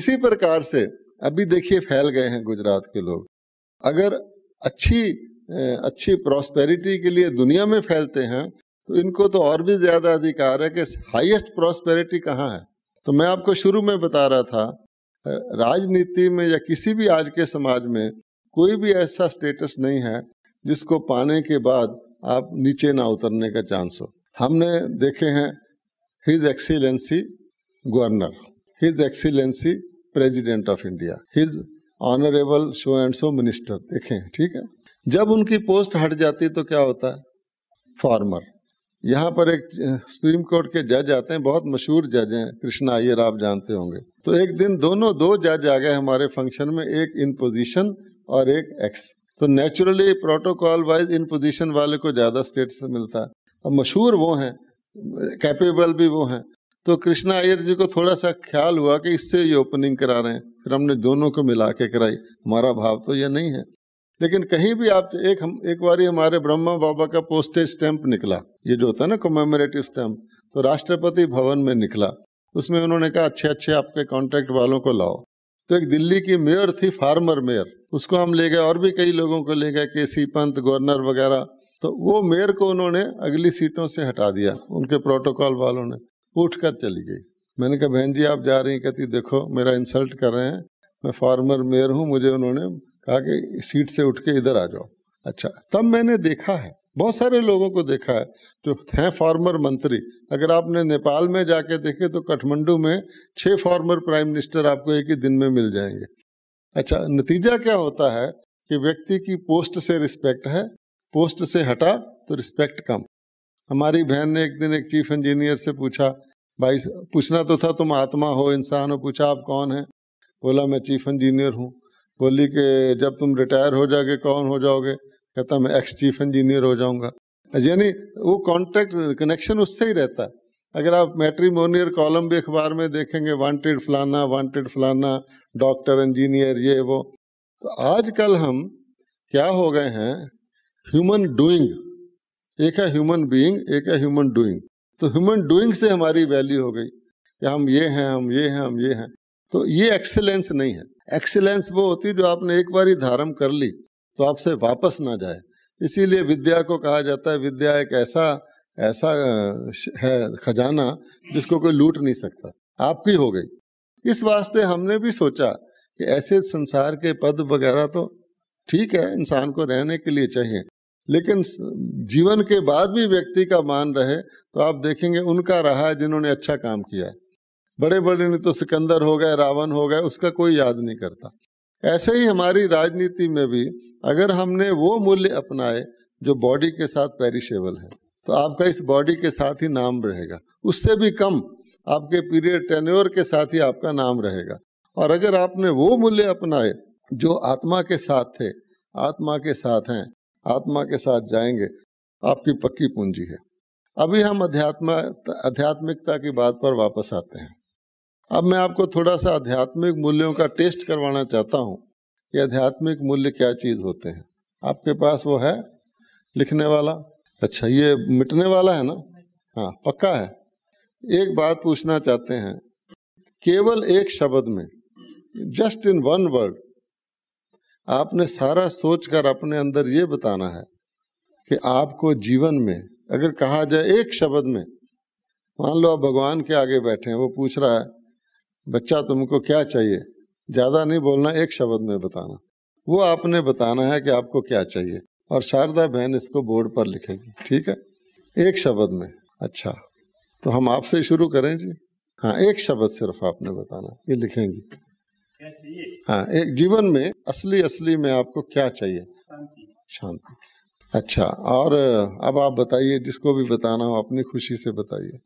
इसी प्रकार से अभी देखिए फैल गए हैं गुजरात के लोग अगर अच्छी अच्छी प्रॉस्पेरिटी के लिए दुनिया में फैलते हैं तो इनको तो और भी ज़्यादा अधिकार है कि हाईएस्ट प्रॉस्पेरिटी कहाँ है तो मैं आपको शुरू में बता रहा था राजनीति में या किसी भी आज के समाज में कोई भी ऐसा स्टेटस नहीं है जिसको पाने के बाद आप नीचे ना उतरने का चांस हो हमने देखे हैं his excellency governor his excellency president of India his honourable so and so minister देखें ठीक है जब उनकी पोस्ट हट जाती तो क्या होता है फार्मर यहाँ पर एक सुप्रीम कोर्ट के जज आते हैं बहुत मशहूर जज हैं कृष्णा अय्यर आप जानते होंगे तो एक दिन दोनों दो जज आ गए हमारे फंक्शन में एक इन पोजीशन और एक एक्स तो naturally protocol wise in position वाले को ज़्यादा स्टेटस मिलता है अब मशहूर वो हैं कैपेबल भी वो हैं तो कृष्णा अय्यर जी को थोड़ा सा ख्याल हुआ कि इससे ये ओपनिंग करा रहे हैं फिर हमने दोनों को मिला के कराई हमारा भाव तो ये नहीं है लेकिन कहीं भी आप एक हम एक बार हमारे ब्रह्मा बाबा का पोस्टेज स्टैंप निकला ये जो होता है ना कमेमोरेटिव स्टैंप तो राष्ट्रपति भवन में निकला उसमें उन्होंने कहा अच्छे अच्छे आपके कॉन्ट्रैक्ट वालों को लाओ तो एक दिल्ली की मेयर थी फार्मर मेयर उसको हम ले गए और भी कई लोगों को ले गए के सी पंत गवर्नर वगैरह तो वो मेयर को उन्होंने अगली सीटों से हटा दिया उनके प्रोटोकॉल वालों ने उठ कर चली गई मैंने कहा बहन जी आप जा रही कहती देखो मेरा इंसल्ट कर रहे हैं मैं फार्मर मेयर हूँ मुझे उन्होंने कहा कि सीट से उठ के इधर आ जाओ अच्छा तब मैंने देखा है बहुत सारे लोगों को देखा है जो हैं फॉर्मर मंत्री अगर आपने नेपाल में जाके देखे तो काठमांडू में छः फॉर्मर प्राइम मिनिस्टर आपको एक ही दिन में मिल जाएंगे अच्छा नतीजा क्या होता है कि व्यक्ति की पोस्ट से रिस्पेक्ट है पोस्ट से हटा तो रिस्पेक्ट कम हमारी बहन ने एक दिन एक चीफ इंजीनियर से पूछा भाई पूछना तो था तुम आत्मा हो इंसान हो पूछा आप कौन है बोला मैं चीफ इंजीनियर हूँ बोली कि जब तुम रिटायर हो जाओगे कौन हो जाओगे कहता मैं एक्स चीफ इंजीनियर हो जाऊंगा यानी वो कॉन्टेक्ट कनेक्शन उससे ही रहता है अगर आप मेट्रीमोनियर कॉलम भी अखबार में देखेंगे वांटेड फलाना वांटेड फलाना डॉक्टर इंजीनियर ये वो तो आजकल हम क्या हो गए हैं ह्यूमन डूइंग एक है ह्यूमन बीइंग एक है ह्यूमन डूइंग तो ह्यूमन डूइंग से हमारी वैल्यू हो गई कि हम ये हैं हम ये हैं हम ये हैं तो ये एक्सीलेंस नहीं है एक्सीलेंस वो होती जो आपने एक बार ही धारण कर ली तो आपसे वापस ना जाए इसीलिए विद्या को कहा जाता है विद्या एक ऐसा ऐसा है खजाना जिसको कोई लूट नहीं सकता आपकी हो गई इस वास्ते हमने भी सोचा कि ऐसे संसार के पद वगैरह तो ठीक है इंसान को रहने के लिए चाहिए लेकिन जीवन के बाद भी व्यक्ति का मान रहे तो आप देखेंगे उनका रहा है जिन्होंने अच्छा काम किया है बड़े बड़े ने तो सिकंदर हो गए रावण हो गए उसका कोई याद नहीं करता ऐसे ही हमारी राजनीति में भी अगर हमने वो मूल्य अपनाए जो बॉडी के साथ पेरिशेबल है तो आपका इस बॉडी के साथ ही नाम रहेगा उससे भी कम आपके पीरियड टेन्योर के साथ ही आपका नाम रहेगा और अगर आपने वो मूल्य अपनाए जो आत्मा के साथ थे आत्मा के साथ हैं आत्मा के साथ जाएंगे आपकी पक्की पूंजी है अभी हम अध्यात्म अध्यात्मिकता की बात पर वापस आते हैं अब मैं आपको थोड़ा सा आध्यात्मिक मूल्यों का टेस्ट करवाना चाहता हूँ कि आध्यात्मिक मूल्य क्या चीज़ होते हैं आपके पास वो है लिखने वाला अच्छा ये मिटने वाला है ना हाँ पक्का है एक बात पूछना चाहते हैं केवल एक शब्द में जस्ट इन वन वर्ड आपने सारा सोचकर अपने अंदर ये बताना है कि आपको जीवन में अगर कहा जाए एक शब्द में मान लो आप भगवान के आगे बैठे हैं वो पूछ रहा है बच्चा तुमको क्या चाहिए ज़्यादा नहीं बोलना एक शब्द में बताना वो आपने बताना है कि आपको क्या चाहिए और शारदा बहन इसको बोर्ड पर लिखेगी ठीक है एक शब्द में अच्छा तो हम आपसे शुरू करें जी हाँ एक शब्द सिर्फ आपने बताना ये लिखेंगी हाँ एक जीवन में असली असली में आपको क्या चाहिए शांति अच्छा और अब आप बताइए जिसको भी बताना हो अपनी खुशी से बताइए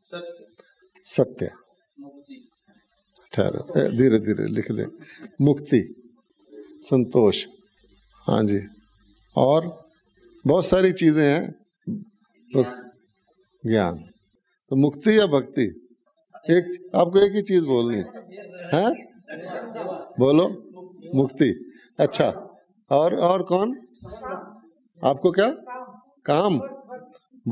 सत्य ठहरो धीरे धीरे लिख ले मुक्ति संतोष हाँ जी और बहुत सारी चीज़ें हैं तो ज्ञान तो मुक्ति या भक्ति एक आपको एक ही चीज़ बोलनी है बोलो मुक्ति अच्छा और और कौन आपको क्या काम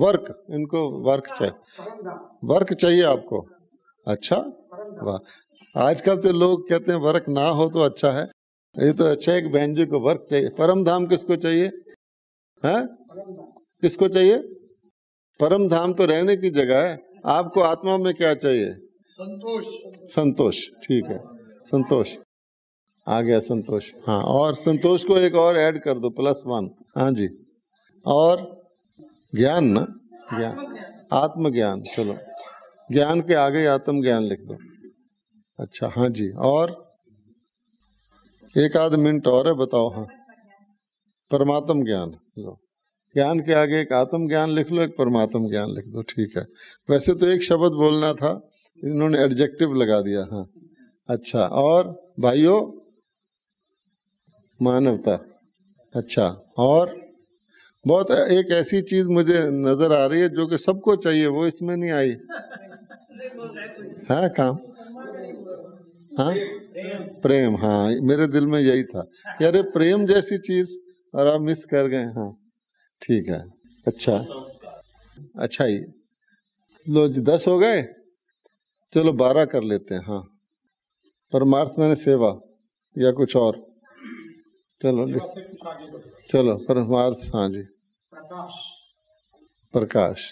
वर्क इनको वर्क चाहिए वर्क चाहिए आपको अच्छा वाह आजकल तो लोग कहते हैं वर्क ना हो तो अच्छा है ये तो अच्छा है कि बहन जी को वर्क चाहिए परम धाम किसको चाहिए है किसको चाहिए परम धाम तो रहने की जगह है आपको आत्मा में क्या चाहिए संतोष संतोष ठीक है संतोष आ गया संतोष हाँ और संतोष को एक और ऐड कर दो प्लस वन हाँ जी और ज्ञान ना ज्ञान आत्मज्ञान चलो ज्ञान के आगे आत्म ज्ञान लिख दो अच्छा हाँ जी और एक आध मिनट और है बताओ हाँ परमात्म ज्ञान लो ज्ञान के आगे एक आत्म ज्ञान लिख लो एक परमात्म ज्ञान लिख दो ठीक है वैसे तो एक शब्द बोलना था इन्होंने एडजेक्टिव लगा दिया हाँ अच्छा और भाइयों मानवता अच्छा और बहुत एक ऐसी चीज मुझे नजर आ रही है जो कि सबको चाहिए वो इसमें नहीं आई है हाँ, काम हाँ प्रेम हाँ मेरे दिल में यही था कि अरे प्रेम जैसी चीज और आप मिस कर गए हाँ ठीक है अच्छा अच्छा ही लो दस हो गए चलो बारह कर लेते हैं हाँ परमार्थ मैंने सेवा या कुछ और चलो कुछ चलो परमार्थ हाँ जी प्रकाश प्रकाश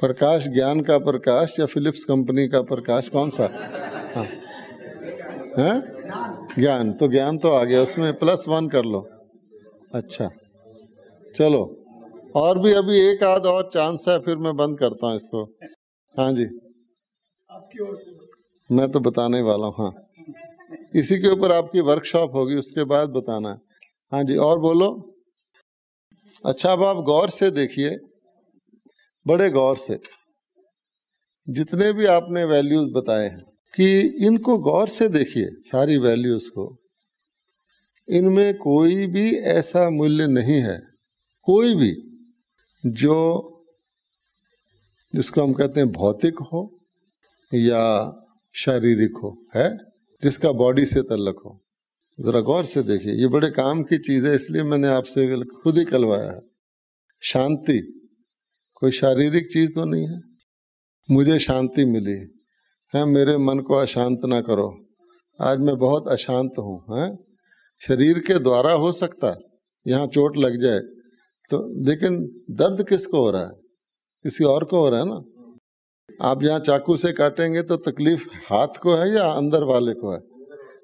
प्रकाश ज्ञान का प्रकाश या फिलिप्स कंपनी का प्रकाश कौन सा ज्ञान तो ज्ञान तो आ गया उसमें प्लस वन कर लो अच्छा चलो और भी अभी एक आध और चांस है फिर मैं बंद करता हूँ इसको हाँ जी आपकी ओर से मैं तो बताने वाला हूँ हाँ इसी के ऊपर आपकी वर्कशॉप होगी उसके बाद बताना है हाँ जी और बोलो अच्छा अब आप गौर से देखिए बड़े गौर से जितने भी आपने वैल्यूज बताए हैं कि इनको गौर से देखिए सारी वैल्यूज़ को इनमें कोई भी ऐसा मूल्य नहीं है कोई भी जो जिसको हम कहते हैं भौतिक हो या शारीरिक हो है जिसका बॉडी से तल्लक हो ज़रा गौर से देखिए ये बड़े काम की चीज़ है इसलिए मैंने आपसे खुद ही करवाया है शांति कोई शारीरिक चीज़ तो नहीं है मुझे शांति मिली है मेरे मन को अशांत ना करो आज मैं बहुत अशांत हूँ है शरीर के द्वारा हो सकता यहाँ चोट लग जाए तो लेकिन दर्द किसको हो रहा है किसी और को हो रहा है ना आप यहाँ चाकू से काटेंगे तो तकलीफ हाथ को है या अंदर वाले को है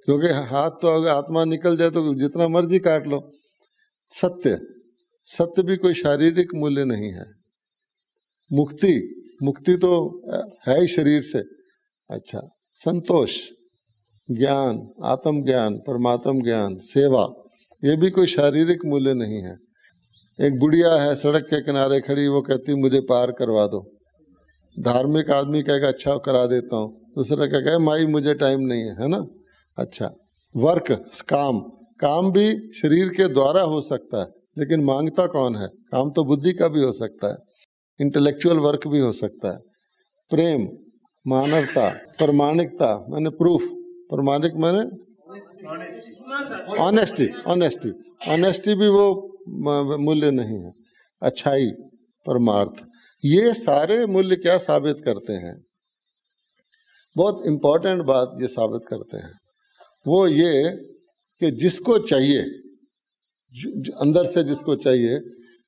क्योंकि हाथ तो अगर आत्मा निकल जाए तो जितना मर्जी काट लो सत्य सत्य भी कोई शारीरिक मूल्य नहीं है मुक्ति मुक्ति तो है ही शरीर से अच्छा संतोष ज्ञान आत्मज्ञान परमात्म ज्ञान सेवा ये भी कोई शारीरिक मूल्य नहीं है एक बुढ़िया है सड़क के किनारे खड़ी वो कहती मुझे पार करवा दो धार्मिक आदमी कहेगा अच्छा करा देता हूँ दूसरा कहेगा माई मुझे टाइम नहीं है है ना अच्छा वर्क काम काम भी शरीर के द्वारा हो सकता है लेकिन मांगता कौन है काम तो बुद्धि का भी हो सकता है इंटेलेक्चुअल वर्क भी हो सकता है प्रेम मानवता प्रमाणिकता मैंने प्रूफ प्रमाणिक मैंने ऑनेस्टी ऑनेस्टी ऑनेस्टी भी वो मूल्य नहीं है अच्छाई परमार्थ ये सारे मूल्य क्या साबित करते हैं बहुत इम्पोर्टेंट बात ये साबित करते हैं वो ये कि जिसको चाहिए जो, जो अंदर से जिसको चाहिए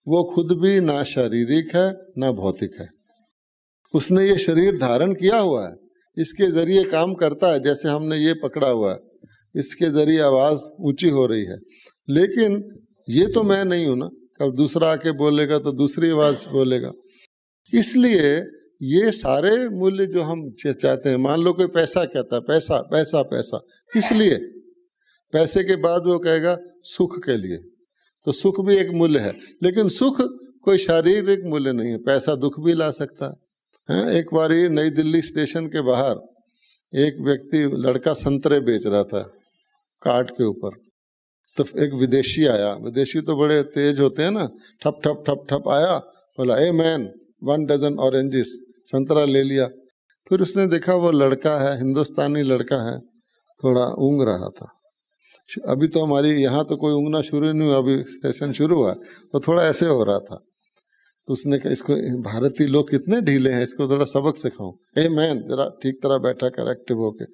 वो खुद भी ना शारीरिक है ना भौतिक है उसने ये शरीर धारण किया हुआ है इसके जरिए काम करता है जैसे हमने ये पकड़ा हुआ है इसके जरिए आवाज़ ऊंची हो रही है लेकिन ये तो मैं नहीं हूं ना कल दूसरा आके बोलेगा तो दूसरी आवाज़ बोलेगा इसलिए ये सारे मूल्य जो हम चाहते हैं मान लो कोई पैसा कहता है पैसा पैसा पैसा किस लिए पैसे के बाद वो कहेगा सुख के लिए तो सुख भी एक मूल्य है लेकिन सुख कोई शारीरिक मूल्य नहीं है पैसा दुख भी ला सकता है हैं एक बार ही नई दिल्ली स्टेशन के बाहर एक व्यक्ति लड़का संतरे बेच रहा था कार्ट के ऊपर तो एक विदेशी आया विदेशी तो बड़े तेज होते हैं ना ठप ठप ठप ठप आया बोला a man one dozen oranges संतरा ले लिया फिर उसने देखा वो लड़का है हिंदुस्तानी लड़का है थोड़ा ऊँग रहा था अभी तो हमारी यहाँ तो कोई ऊँगना शुरू नहीं हुआ अभी सेशन शुरू हुआ तो थोड़ा ऐसे हो रहा था तो उसने कहा इसको भारतीय लोग कितने ढीले हैं इसको थोड़ा सबक सिखाऊं ए मैन जरा ठीक तरह बैठा कर एक्टिव होके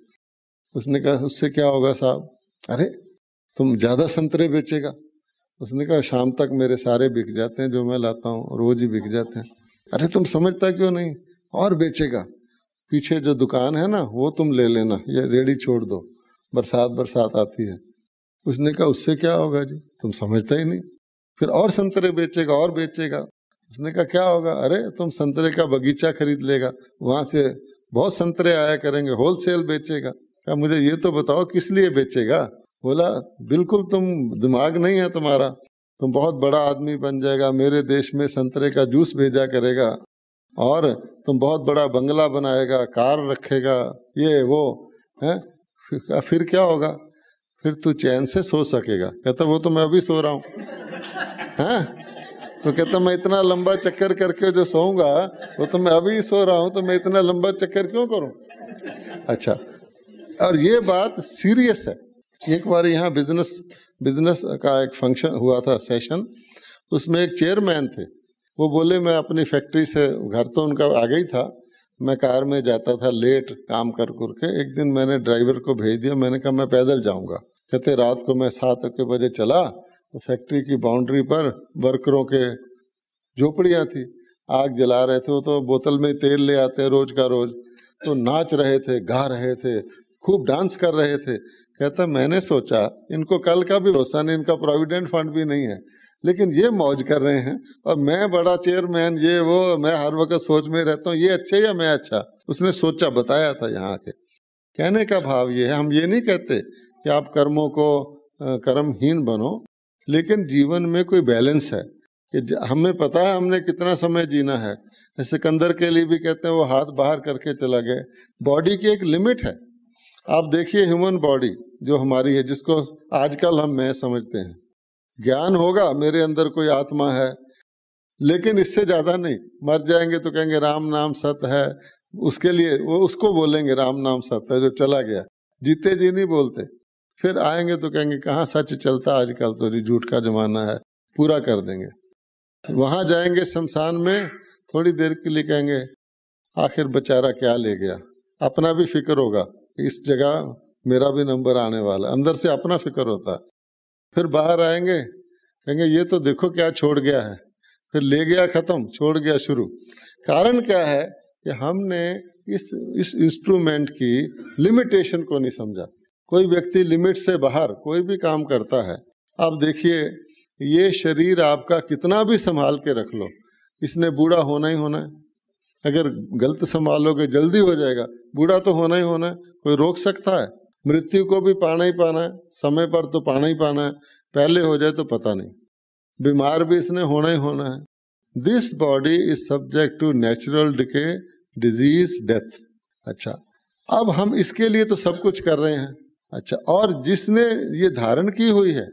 उसने कहा उससे क्या होगा साहब अरे तुम ज़्यादा संतरे बेचेगा उसने कहा शाम तक मेरे सारे बिक जाते हैं जो मैं लाता हूँ रोज ही बिक जाते हैं अरे तुम समझता क्यों नहीं और बेचेगा पीछे जो दुकान है ना वो तुम ले लेना ये रेडी छोड़ दो बरसात बरसात आती है उसने कहा उससे क्या होगा जी तुम समझता ही नहीं फिर और संतरे बेचेगा और बेचेगा उसने कहा क्या होगा अरे तुम संतरे का बगीचा खरीद लेगा वहाँ से बहुत संतरे आया करेंगे होलसेल बेचेगा क्या मुझे ये तो बताओ किस लिए बेचेगा बोला बिल्कुल तुम दिमाग नहीं है तुम्हारा तुम बहुत बड़ा आदमी बन जाएगा मेरे देश में संतरे का जूस भेजा करेगा और तुम बहुत बड़ा बंगला बनाएगा कार रखेगा ये वो है फिर क्या होगा फिर तू चैन से सो सकेगा कहता वो तो मैं अभी सो रहा हूँ है हाँ? तो कहता मैं इतना लंबा चक्कर करके जो सोऊंगा वो तो मैं अभी सो रहा हूँ तो मैं इतना लंबा चक्कर क्यों करूँ अच्छा और ये बात सीरियस है एक बार यहाँ बिजनेस बिजनेस का एक फंक्शन हुआ था सेशन उसमें एक चेयरमैन थे वो बोले मैं अपनी फैक्ट्री से घर तो उनका आ गई था मैं कार में जाता था लेट काम कर कर के एक दिन मैंने ड्राइवर को भेज दिया मैंने कहा मैं पैदल जाऊंगा कहते रात को मैं सात के बजे चला तो फैक्ट्री की बाउंड्री पर वर्करों के झोपड़ियाँ थी आग जला रहे थे वो तो बोतल में तेल ले आते हैं रोज का रोज तो नाच रहे थे गा रहे थे खूब डांस कर रहे थे कहता मैंने सोचा इनको कल का भी भरोसा नहीं इनका प्रोविडेंट फंड भी नहीं है लेकिन ये मौज कर रहे हैं और मैं बड़ा चेयरमैन ये वो मैं हर वक्त सोच में रहता हूँ ये अच्छे या मैं अच्छा उसने सोचा बताया था यहाँ के कहने का भाव ये है हम ये नहीं कहते कि आप कर्मों को कर्महीन बनो लेकिन जीवन में कोई बैलेंस है कि हमें पता है हमने कितना समय जीना है सिकंदर के लिए भी कहते हैं वो हाथ बाहर करके चला गया बॉडी की एक लिमिट है आप देखिए ह्यूमन बॉडी जो हमारी है जिसको आजकल हम मैं समझते हैं ज्ञान होगा मेरे अंदर कोई आत्मा है लेकिन इससे ज़्यादा नहीं मर जाएंगे तो कहेंगे राम नाम सत है उसके लिए वो उसको बोलेंगे राम नाम सत है जो चला गया जीते जी नहीं बोलते फिर आएंगे तो कहेंगे कहाँ सच चलता आजकल तो जी झूठ का जमाना है पूरा कर देंगे वहां जाएंगे शमशान में थोड़ी देर के लिए कहेंगे आखिर बेचारा क्या ले गया अपना भी फिक्र होगा इस जगह मेरा भी नंबर आने वाला अंदर से अपना फिक्र होता है फिर बाहर आएंगे कहेंगे ये तो देखो क्या छोड़ गया है फिर ले गया खत्म छोड़ गया शुरू कारण क्या है कि हमने इस इस इंस्ट्रूमेंट की लिमिटेशन को नहीं समझा कोई व्यक्ति लिमिट से बाहर कोई भी काम करता है आप देखिए ये शरीर आपका कितना भी संभाल के रख लो इसने बूढ़ा होना ही होना है अगर गलत संभालोगे जल्दी हो जाएगा बूढ़ा तो होना ही होना है कोई रोक सकता है मृत्यु को भी पाना ही पाना है समय पर तो पाना ही पाना है पहले हो जाए तो पता नहीं बीमार भी इसने होना ही होना है this body is subject to natural decay disease death अच्छा अब हम इसके लिए तो सब कुछ कर रहे हैं अच्छा और जिसने ये धारण की हुई है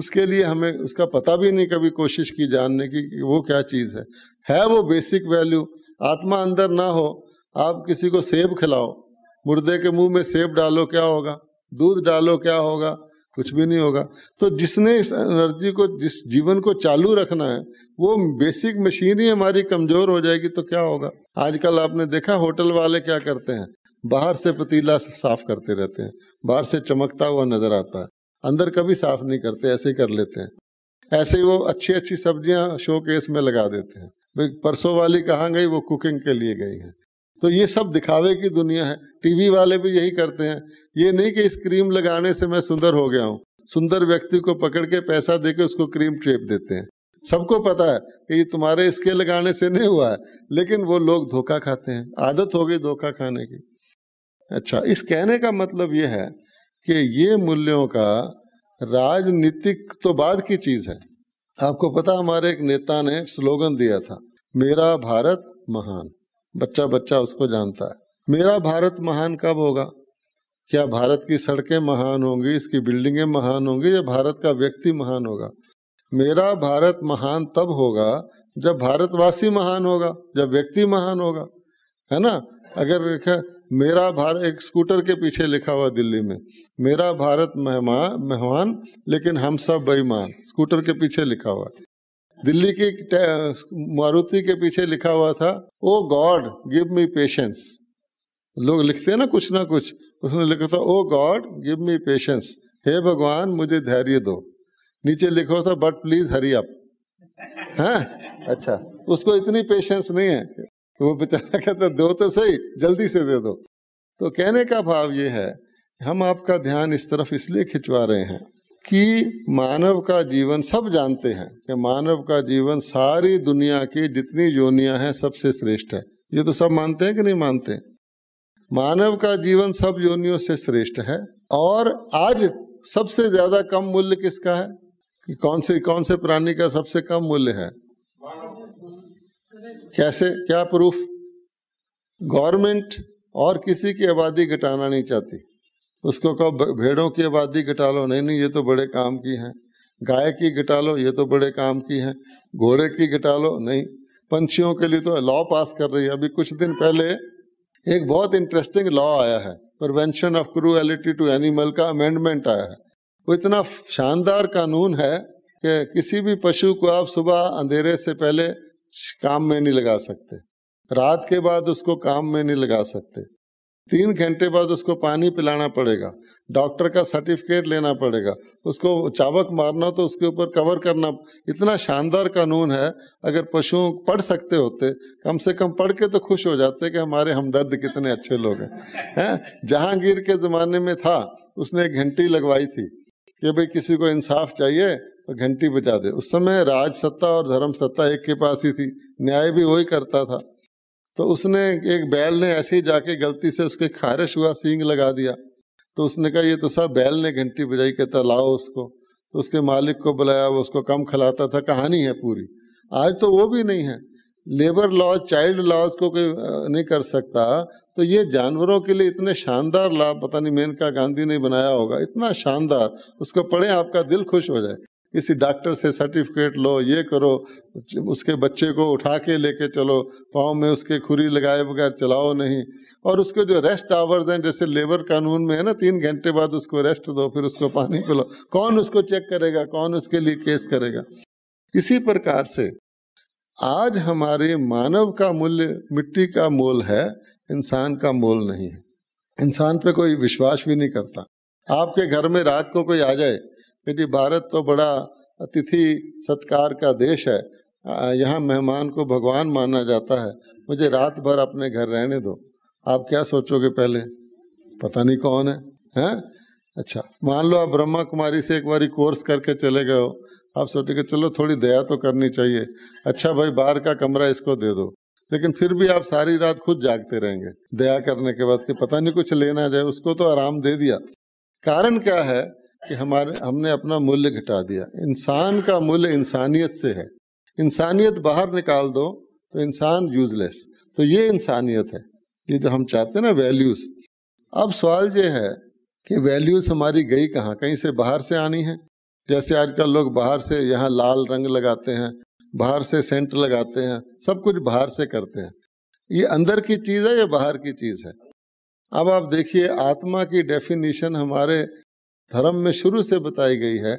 उसके लिए हमें उसका पता भी नहीं कभी कोशिश की जानने की कि वो क्या चीज़ है है वो बेसिक वैल्यू आत्मा अंदर ना हो आप किसी को सेब खिलाओ मुर्दे के मुंह में सेब डालो क्या होगा दूध डालो क्या होगा कुछ भी नहीं होगा तो जिसने इस एनर्जी को जिस जीवन को चालू रखना है वो बेसिक मशीनरी हमारी कमजोर हो जाएगी तो क्या होगा आजकल आपने देखा होटल वाले क्या करते हैं बाहर से पतीला साफ करते रहते हैं बाहर से चमकता हुआ नजर आता है अंदर कभी साफ नहीं करते ऐसे ही कर लेते हैं ऐसे ही वो अच्छी अच्छी सब्जियां शोकेस में लगा देते हैं भाई परसों वाली कहाँ गई वो कुकिंग के लिए गई है तो ये सब दिखावे की दुनिया है टीवी वाले भी यही करते हैं ये नहीं कि इस क्रीम लगाने से मैं सुंदर हो गया हूँ सुंदर व्यक्ति को पकड़ के पैसा दे के उसको क्रीम ट्रेप देते हैं सबको पता है कि ये तुम्हारे इसके लगाने से नहीं हुआ है लेकिन वो लोग धोखा खाते हैं आदत हो गई धोखा खाने की अच्छा इस कहने का मतलब यह है कि ये मूल्यों का राजनीतिक तो बाद की चीज है आपको पता हमारे एक नेता ने स्लोगन दिया था मेरा भारत महान बच्चा बच्चा उसको जानता है मेरा भारत महान कब होगा क्या भारत की सड़कें महान होंगी इसकी बिल्डिंगें महान होंगी या भारत का व्यक्ति महान होगा मेरा भारत महान तब होगा जब भारतवासी महान होगा जब व्यक्ति महान होगा है ना अगर मेरा भारत एक स्कूटर के पीछे लिखा हुआ दिल्ली में मेरा भारत मेहमान मेहमान लेकिन हम सब बेईमान स्कूटर के पीछे लिखा हुआ दिल्ली की मारुति के पीछे लिखा हुआ था oh God give me patience लोग लिखते हैं ना कुछ ना कुछ उसने लिखा था oh God give me patience हे भगवान मुझे धैर्य दो नीचे लिखा हुआ था बट प्लीज हरी अप है अच्छा उसको इतनी पेशेंस नहीं है तो वो बेचारा कहता दो तो सही जल्दी से दे दो तो कहने का भाव ये है हम आपका ध्यान इस तरफ इसलिए खिंचवा रहे हैं कि मानव का जीवन सब जानते हैं कि मानव का जीवन सारी दुनिया की जितनी योनियां हैं सबसे श्रेष्ठ है ये तो सब मानते हैं कि नहीं मानते मानव का जीवन सब योनियों से श्रेष्ठ है और आज सबसे ज्यादा कम मूल्य किसका है कि कौन से कौन से प्राणी का सबसे कम मूल्य है कैसे क्या प्रूफ गवर्नमेंट और किसी की आबादी घटाना नहीं चाहती उसको कहो भेड़ों की आबादी घटा लो नहीं नहीं ये तो बड़े काम की हैं गाय की घटा लो ये तो बड़े काम की हैं घोड़े की घटा लो नहीं पंछियों के लिए तो लॉ पास कर रही है अभी कुछ दिन पहले एक बहुत इंटरेस्टिंग लॉ आया है prevention of cruelty to animal का अमेंडमेंट आया है वो इतना शानदार कानून है कि किसी भी पशु को आप सुबह अंधेरे से पहले काम में नहीं लगा सकते रात के बाद उसको काम में नहीं लगा सकते तीन घंटे बाद उसको पानी पिलाना पड़ेगा डॉक्टर का सर्टिफिकेट लेना पड़ेगा उसको चावक मारना तो उसके ऊपर कवर करना इतना शानदार कानून है अगर पशुओं पढ़ सकते होते कम से कम पढ़ के तो खुश हो जाते कि हमारे हमदर्द कितने अच्छे लोग हैं हैं जहांगीर के ज़माने में था उसने एक घंटी लगवाई थी कि भाई किसी को इंसाफ चाहिए तो घंटी बजा दे उस समय राज सत्ता और धर्म सत्ता एक के पास ही थी न्याय भी वही करता था तो उसने एक बैल ने ऐसे ही जाके गलती से उसके खारिश हुआ सींग लगा दिया तो उसने कहा ये तो सब बैल ने घंटी बजाई कहता लाओ उसको तो उसके मालिक को बुलाया वो उसको कम खिलाता था कहानी है पूरी आज तो वो भी नहीं है लेबर लॉज चाइल्ड लॉज को कोई नहीं कर सकता तो ये जानवरों के लिए इतने शानदार लाभ पता नहीं मेनका गांधी ने बनाया होगा इतना शानदार उसको पढ़े आपका दिल खुश हो जाए किसी डॉक्टर से सर्टिफिकेट लो ये करो उसके बच्चे को उठा के लेके चलो पाँव में उसके खुरी लगाए बगैर चलाओ नहीं और उसके जो रेस्ट आवर्स हैं जैसे लेबर कानून में है ना तीन घंटे बाद उसको रेस्ट दो फिर उसको पानी पिलाओ कौन उसको चेक करेगा कौन उसके लिए केस करेगा इसी प्रकार से आज हमारे मानव का मूल्य मिट्टी का मोल है इंसान का मोल नहीं है इंसान पे कोई विश्वास भी नहीं करता आपके घर में रात को कोई आ जाए क्योंकि भारत तो बड़ा अतिथि सत्कार का देश है यहाँ मेहमान को भगवान माना जाता है मुझे रात भर अपने घर रहने दो आप क्या सोचोगे पहले पता नहीं कौन है हैं अच्छा मान लो आप ब्रह्मा कुमारी से एक बारी कोर्स करके चले गए हो आप सोचोगे चलो थोड़ी दया तो करनी चाहिए अच्छा भाई बाहर का कमरा इसको दे दो लेकिन फिर भी आप सारी रात खुद जागते रहेंगे दया करने के बाद कि पता नहीं कुछ लेना जाए उसको तो आराम दे दिया कारण क्या है कि हमारे हमने अपना मूल्य घटा दिया इंसान का मूल्य इंसानियत से है इंसानियत बाहर निकाल दो तो इंसान यूजलेस तो ये इंसानियत है ये जो हम चाहते हैं ना वैल्यूज अब सवाल ये है कि वैल्यूज हमारी गई कहाँ कहीं से बाहर से आनी है जैसे आजकल लोग बाहर से यहाँ लाल रंग लगाते हैं बाहर से सेंट लगाते हैं सब कुछ बाहर से करते हैं ये अंदर की चीज़ है या बाहर की चीज़ है अब आप देखिए आत्मा की डेफिनेशन हमारे धर्म में शुरू से बताई गई है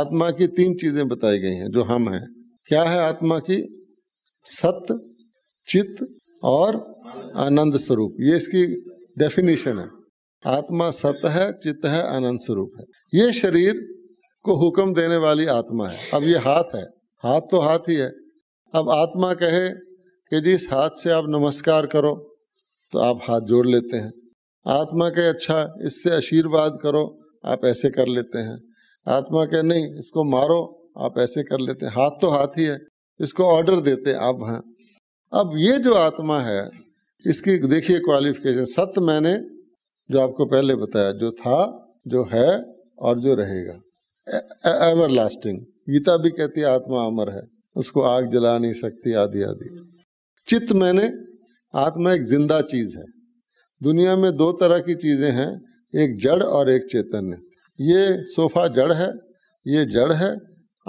आत्मा की तीन चीजें बताई गई हैं जो हम हैं क्या है आत्मा की सत्य चित्त और आनंद स्वरूप ये इसकी डेफिनेशन है आत्मा सत्य है चित्त है आनंद स्वरूप है ये शरीर को हुक्म देने वाली आत्मा है अब ये हाथ है हाथ तो हाथ ही है अब आत्मा कहे कि जिस हाथ से आप नमस्कार करो तो आप हाथ जोड़ लेते हैं आत्मा कहे अच्छा इससे आशीर्वाद करो आप ऐसे कर लेते हैं आत्मा कह नहीं इसको मारो आप ऐसे कर लेते हैं हाथ तो हाथ ही है इसको ऑर्डर देते आप हैं अब ये जो आत्मा है इसकी देखिए क्वालिफिकेशन सत्य मैंने जो आपको पहले बताया जो था जो है और जो रहेगा एवर लास्टिंग गीता भी कहती है आत्मा अमर है उसको आग जला नहीं सकती आदि आदि चित्त मैंने आत्मा एक जिंदा चीज है दुनिया में दो तरह की चीजें हैं एक जड़ और एक चैतन्य ये सोफा जड़ है ये जड़ है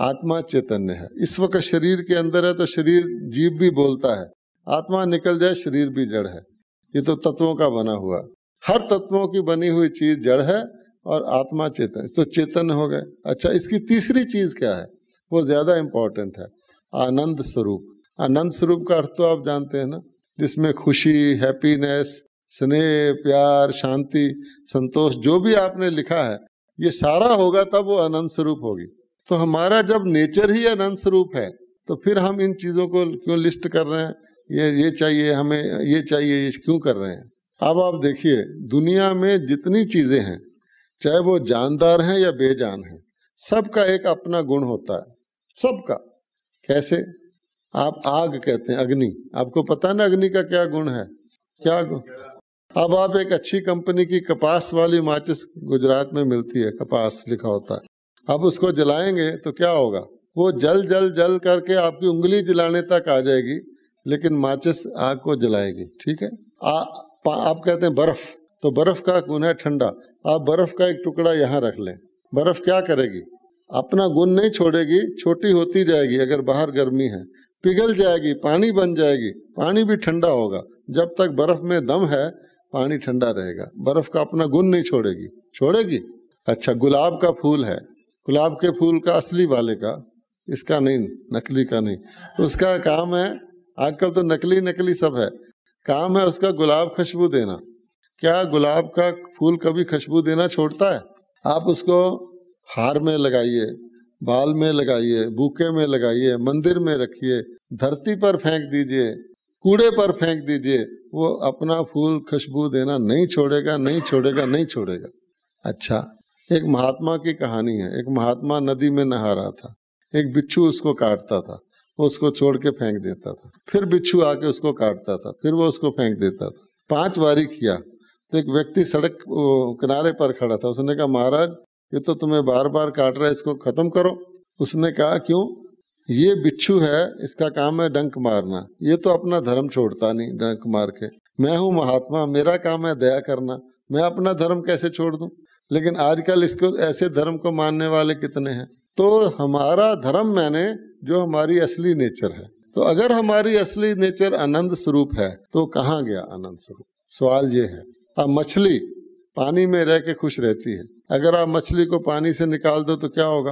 आत्मा चैतन्य है इस वक्त शरीर के अंदर है तो शरीर जीव भी बोलता है आत्मा निकल जाए शरीर भी जड़ है ये तो तत्वों का बना हुआ हर तत्वों की बनी हुई चीज जड़ है और आत्मा चेतन तो चेतन हो गए अच्छा इसकी तीसरी चीज क्या है वो ज्यादा इंपॉर्टेंट है आनंद स्वरूप आनंद स्वरूप का अर्थ तो आप जानते हैं ना जिसमें खुशी हैप्पीनेस स्नेह प्यार शांति संतोष जो भी आपने लिखा है ये सारा होगा तब वो अनंत स्वरूप होगी तो हमारा जब नेचर ही अनंत स्वरूप है तो फिर हम इन चीज़ों को क्यों लिस्ट कर रहे हैं ये ये चाहिए हमें ये चाहिए ये क्यों कर रहे हैं अब आप देखिए दुनिया में जितनी चीज़ें हैं चाहे वो जानदार हैं या बेजान हैं सबका एक अपना गुण होता है सबका कैसे आप आग कहते हैं अग्नि आपको पता ना अग्नि का क्या गुण है क्या गुण अब आप एक अच्छी कंपनी की कपास वाली माचिस गुजरात में मिलती है कपास लिखा होता है अब उसको जलाएंगे तो क्या होगा वो जल जल जल करके आपकी उंगली जलाने तक आ जाएगी लेकिन माचिस आग को जलाएगी ठीक है आ, आप कहते हैं बर्फ तो बर्फ का गुण है ठंडा आप बर्फ का एक टुकड़ा यहाँ रख लें बर्फ क्या करेगी अपना गुण नहीं छोड़ेगी छोटी होती जाएगी अगर बाहर गर्मी है पिघल जाएगी पानी बन जाएगी पानी भी ठंडा होगा जब तक बर्फ में दम है पानी ठंडा रहेगा बर्फ का अपना गुण नहीं छोड़ेगी छोड़ेगी अच्छा गुलाब का फूल है गुलाब के फूल का असली वाले का इसका नहीं नकली का नहीं उसका काम है आजकल तो नकली नकली सब है काम है उसका गुलाब खुशबू देना क्या गुलाब का फूल कभी खुशबू देना छोड़ता है आप उसको हार में लगाइए बाल में लगाइए बूके में लगाइए मंदिर में रखिए धरती पर फेंक दीजिए कूड़े पर फेंक दीजिए वो अपना फूल खुशबू देना नहीं छोड़ेगा नहीं छोड़ेगा नहीं छोड़ेगा अच्छा एक महात्मा की कहानी है एक महात्मा नदी में नहा रहा था एक बिच्छू उसको काटता था वो उसको छोड़ के फेंक देता था फिर बिच्छू आके उसको काटता था फिर वो उसको फेंक देता था पांच बारी किया तो एक व्यक्ति सड़क किनारे पर खड़ा था उसने कहा महाराज ये तो तुम्हें बार बार काट रहा है इसको खत्म करो उसने कहा क्यों ये बिच्छू है इसका काम है डंक मारना ये तो अपना धर्म छोड़ता नहीं डंक मार के मैं हूं महात्मा मेरा काम है दया करना मैं अपना धर्म कैसे छोड़ दू लेकिन आजकल इसको ऐसे धर्म को मानने वाले कितने हैं तो हमारा धर्म मैंने जो हमारी असली नेचर है तो अगर हमारी असली नेचर आनंद स्वरूप है तो कहाँ गया आनंद स्वरूप सवाल ये है अब मछली पानी में रह के खुश रहती है अगर आप मछली को पानी से निकाल दो तो क्या होगा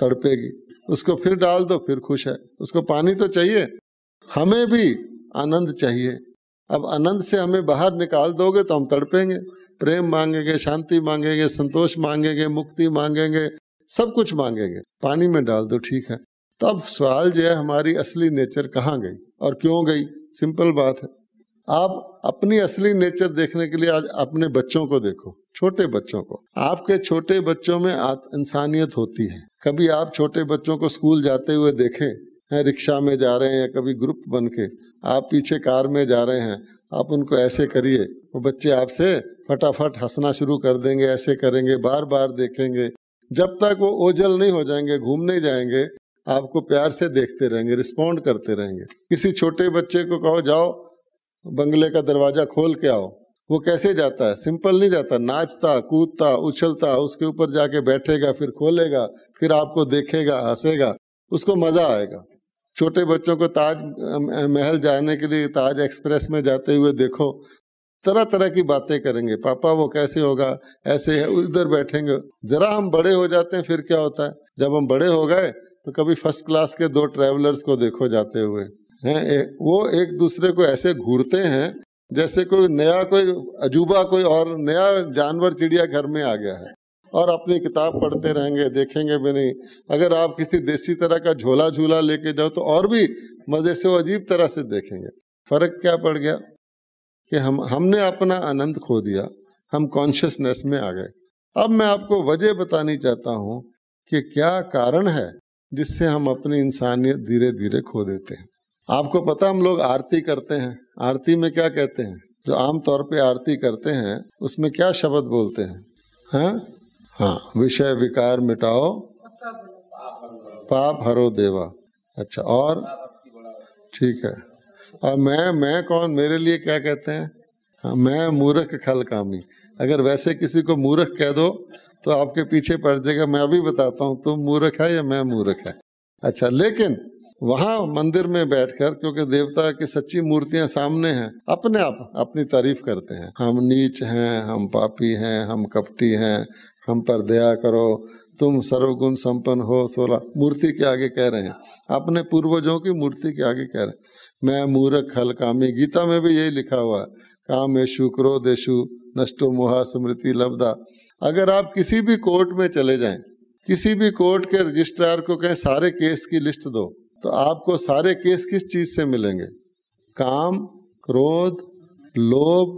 तड़पेगी उसको फिर डाल दो फिर खुश है उसको पानी तो चाहिए हमें भी आनंद चाहिए अब आनंद से हमें बाहर निकाल दोगे तो हम तड़पेंगे प्रेम मांगेंगे शांति मांगेंगे संतोष मांगेंगे मुक्ति मांगेंगे सब कुछ मांगेंगे पानी में डाल दो ठीक है तब सवाल जो है हमारी असली नेचर कहाँ गई और क्यों गई सिंपल बात है आप अपनी असली नेचर देखने के लिए आज अपने बच्चों को देखो छोटे बच्चों को आपके छोटे बच्चों में इंसानियत होती है कभी आप छोटे बच्चों को स्कूल जाते हुए देखें हैं रिक्शा में जा रहे हैं कभी ग्रुप बन के आप पीछे कार में जा रहे हैं आप उनको ऐसे करिए वो बच्चे आपसे फटाफट हंसना शुरू कर देंगे ऐसे करेंगे बार बार देखेंगे जब तक वो ओझल नहीं हो जाएंगे घूम नहीं जाएंगे आपको प्यार से देखते रहेंगे रिस्पॉन्ड करते रहेंगे किसी छोटे बच्चे को कहो जाओ बंगले का दरवाजा खोल के आओ वो कैसे जाता है सिंपल नहीं जाता नाचता कूदता उछलता उसके ऊपर जाके बैठेगा फिर खोलेगा फिर आपको देखेगा हंसेगा उसको मज़ा आएगा छोटे बच्चों को ताज महल जाने के लिए ताज एक्सप्रेस में जाते हुए देखो तरह तरह की बातें करेंगे पापा वो कैसे होगा ऐसे है उधर बैठेंगे ज़रा हम बड़े हो जाते हैं फिर क्या होता है जब हम बड़े हो गए तो कभी फर्स्ट क्लास के दो ट्रेवलर्स को देखो जाते हुए हैं वो एक दूसरे को ऐसे घूरते हैं जैसे कोई नया कोई अजूबा कोई और नया जानवर चिड़िया घर में आ गया है और अपनी किताब पढ़ते रहेंगे देखेंगे भी नहीं अगर आप किसी देसी तरह का झोला झूला लेके जाओ तो और भी मज़े से वो अजीब तरह से देखेंगे फ़र्क क्या पड़ गया कि हम हमने अपना आनंद खो दिया हम कॉन्शियसनेस में आ गए अब मैं आपको वजह बतानी चाहता हूँ कि क्या कारण है जिससे हम अपनी इंसानियत धीरे धीरे खो देते हैं आपको पता हम लोग आरती करते हैं आरती में क्या कहते हैं जो आमतौर पे आरती करते हैं उसमें क्या शब्द बोलते हैं हाँ हाँ विषय विकार मिटाओ पाप हरो देवा अच्छा और ठीक है और मैं मैं कौन मेरे लिए क्या कहते हैं हाँ मैं मूर्ख खल कामी अगर वैसे किसी को मूर्ख कह दो तो आपके पीछे पड़ जाएगा मैं अभी बताता हूँ तुम मूर्ख है या मैं मूर्ख है अच्छा लेकिन वहाँ मंदिर में बैठकर क्योंकि देवता की सच्ची मूर्तियां सामने हैं अपने आप अपनी तारीफ करते हैं हम नीच हैं हम पापी हैं हम कपटी हैं हम पर दया करो तुम सर्वगुण संपन्न हो सोला मूर्ति के आगे कह रहे हैं अपने पूर्वजों की मूर्ति के आगे कह रहे हैं मैं मूर्ख हलकामी गीता में भी यही लिखा हुआ है काम यशु क्रो देशु नष्टो मोहा स्मृति लब्धा अगर आप किसी भी कोर्ट में चले जाएं किसी भी कोर्ट के रजिस्ट्रार को कहें सारे केस की लिस्ट दो तो आपको सारे केस किस चीज से मिलेंगे काम क्रोध लोभ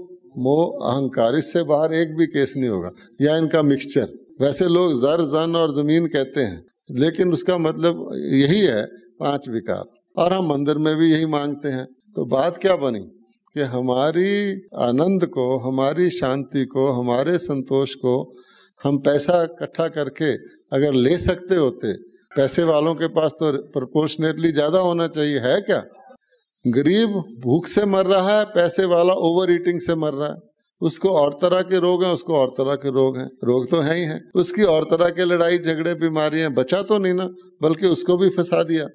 मोह अहंकार इससे बाहर एक भी केस नहीं होगा या इनका मिक्सचर वैसे लोग जर जन और जमीन कहते हैं लेकिन उसका मतलब यही है पांच विकार और हम मंदिर में भी यही मांगते हैं तो बात क्या बनी कि हमारी आनंद को हमारी शांति को हमारे संतोष को हम पैसा इकट्ठा करके अगर ले सकते होते पैसे वालों के पास तो प्रपोर्शनेटली ज्यादा होना चाहिए है क्या गरीब भूख से मर रहा है पैसे वाला ओवर ईटिंग से मर रहा है उसको और तरह के रोग हैं उसको और तरह के रोग हैं रोग तो है ही हैं उसकी और तरह के लड़ाई झगड़े बीमारियां बचा तो नहीं ना बल्कि उसको भी फंसा दिया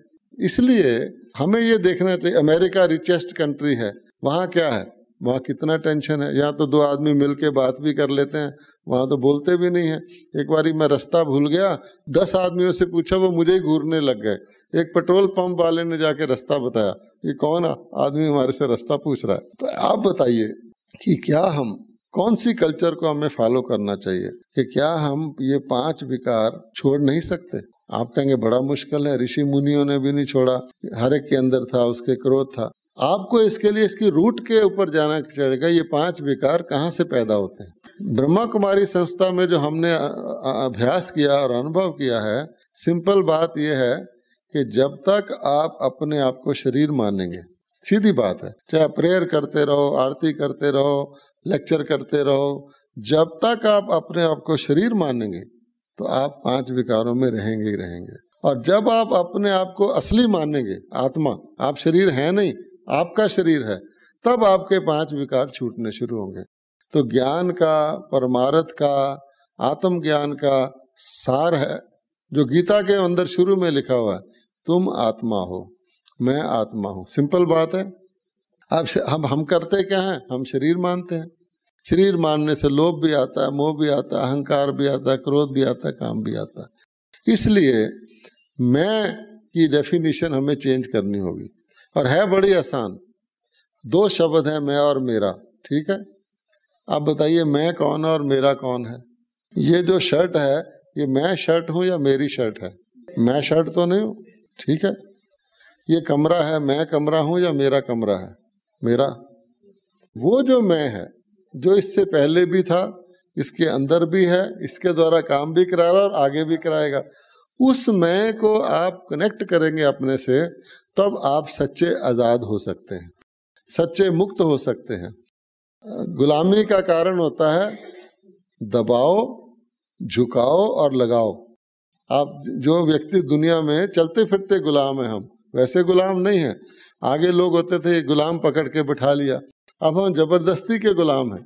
इसलिए हमें ये देखना चाहिए अमेरिका रिचेस्ट कंट्री है वहाँ क्या है वहाँ कितना टेंशन है यहाँ तो दो आदमी मिलके बात भी कर लेते हैं वहाँ तो बोलते भी नहीं है एक बारी मैं रास्ता भूल गया दस आदमियों से पूछा वो मुझे ही घूरने लग गए एक पेट्रोल पंप वाले ने जाके रास्ता बताया कि कौन आदमी हमारे से रास्ता पूछ रहा है तो आप बताइए कि क्या हम कौन सी कल्चर को हमें फॉलो करना चाहिए कि क्या हम ये पांच विकार छोड़ नहीं सकते आप कहेंगे बड़ा मुश्किल है ऋषि मुनियों ने भी नहीं छोड़ा हर एक के अंदर था उसके क्रोध था आपको इसके लिए इसकी रूट के ऊपर जाना पड़ेगा ये पांच विकार कहाँ से पैदा होते हैं ब्रह्मा कुमारी संस्था में जो हमने अभ्यास किया और अनुभव किया है सिंपल बात यह है कि जब तक आप अपने आप को शरीर मानेंगे सीधी बात है चाहे प्रेयर करते रहो आरती करते रहो लेक्चर करते रहो जब तक आप अपने आप को शरीर मानेंगे तो आप पांच विकारों में रहेंगे ही रहेंगे और जब आप अपने आप को असली मानेंगे आत्मा आप शरीर है नहीं आपका शरीर है तब आपके पांच विकार छूटने शुरू होंगे तो ज्ञान का परमारथ का आत्म ज्ञान का सार है जो गीता के अंदर शुरू में लिखा हुआ है तुम आत्मा हो मैं आत्मा हूं सिंपल बात है अब हम हम करते क्या हैं हम शरीर मानते हैं शरीर मानने से लोभ भी आता है मोह भी आता है अहंकार भी आता है क्रोध भी आता है काम भी आता है इसलिए मैं की डेफिनेशन हमें चेंज करनी होगी और है बड़ी आसान दो शब्द हैं मैं और मेरा ठीक है आप बताइए मैं कौन है और मेरा कौन है ये जो शर्ट है ये मैं शर्ट हूँ या मेरी शर्ट है मैं शर्ट तो नहीं हूँ ठीक है ये कमरा है मैं कमरा हूँ या मेरा कमरा है मेरा वो जो मैं है जो इससे पहले भी था इसके अंदर भी है इसके द्वारा काम भी करा रहा और आगे भी कराएगा उस मैं को आप कनेक्ट करेंगे अपने से तब आप सच्चे आज़ाद हो सकते हैं सच्चे मुक्त हो सकते हैं गुलामी का कारण होता है दबाओ झुकाओ और लगाओ आप जो व्यक्ति दुनिया में चलते फिरते गुलाम है हम वैसे गुलाम नहीं है आगे लोग होते थे गुलाम पकड़ के बिठा लिया अब हम जबरदस्ती के गुलाम हैं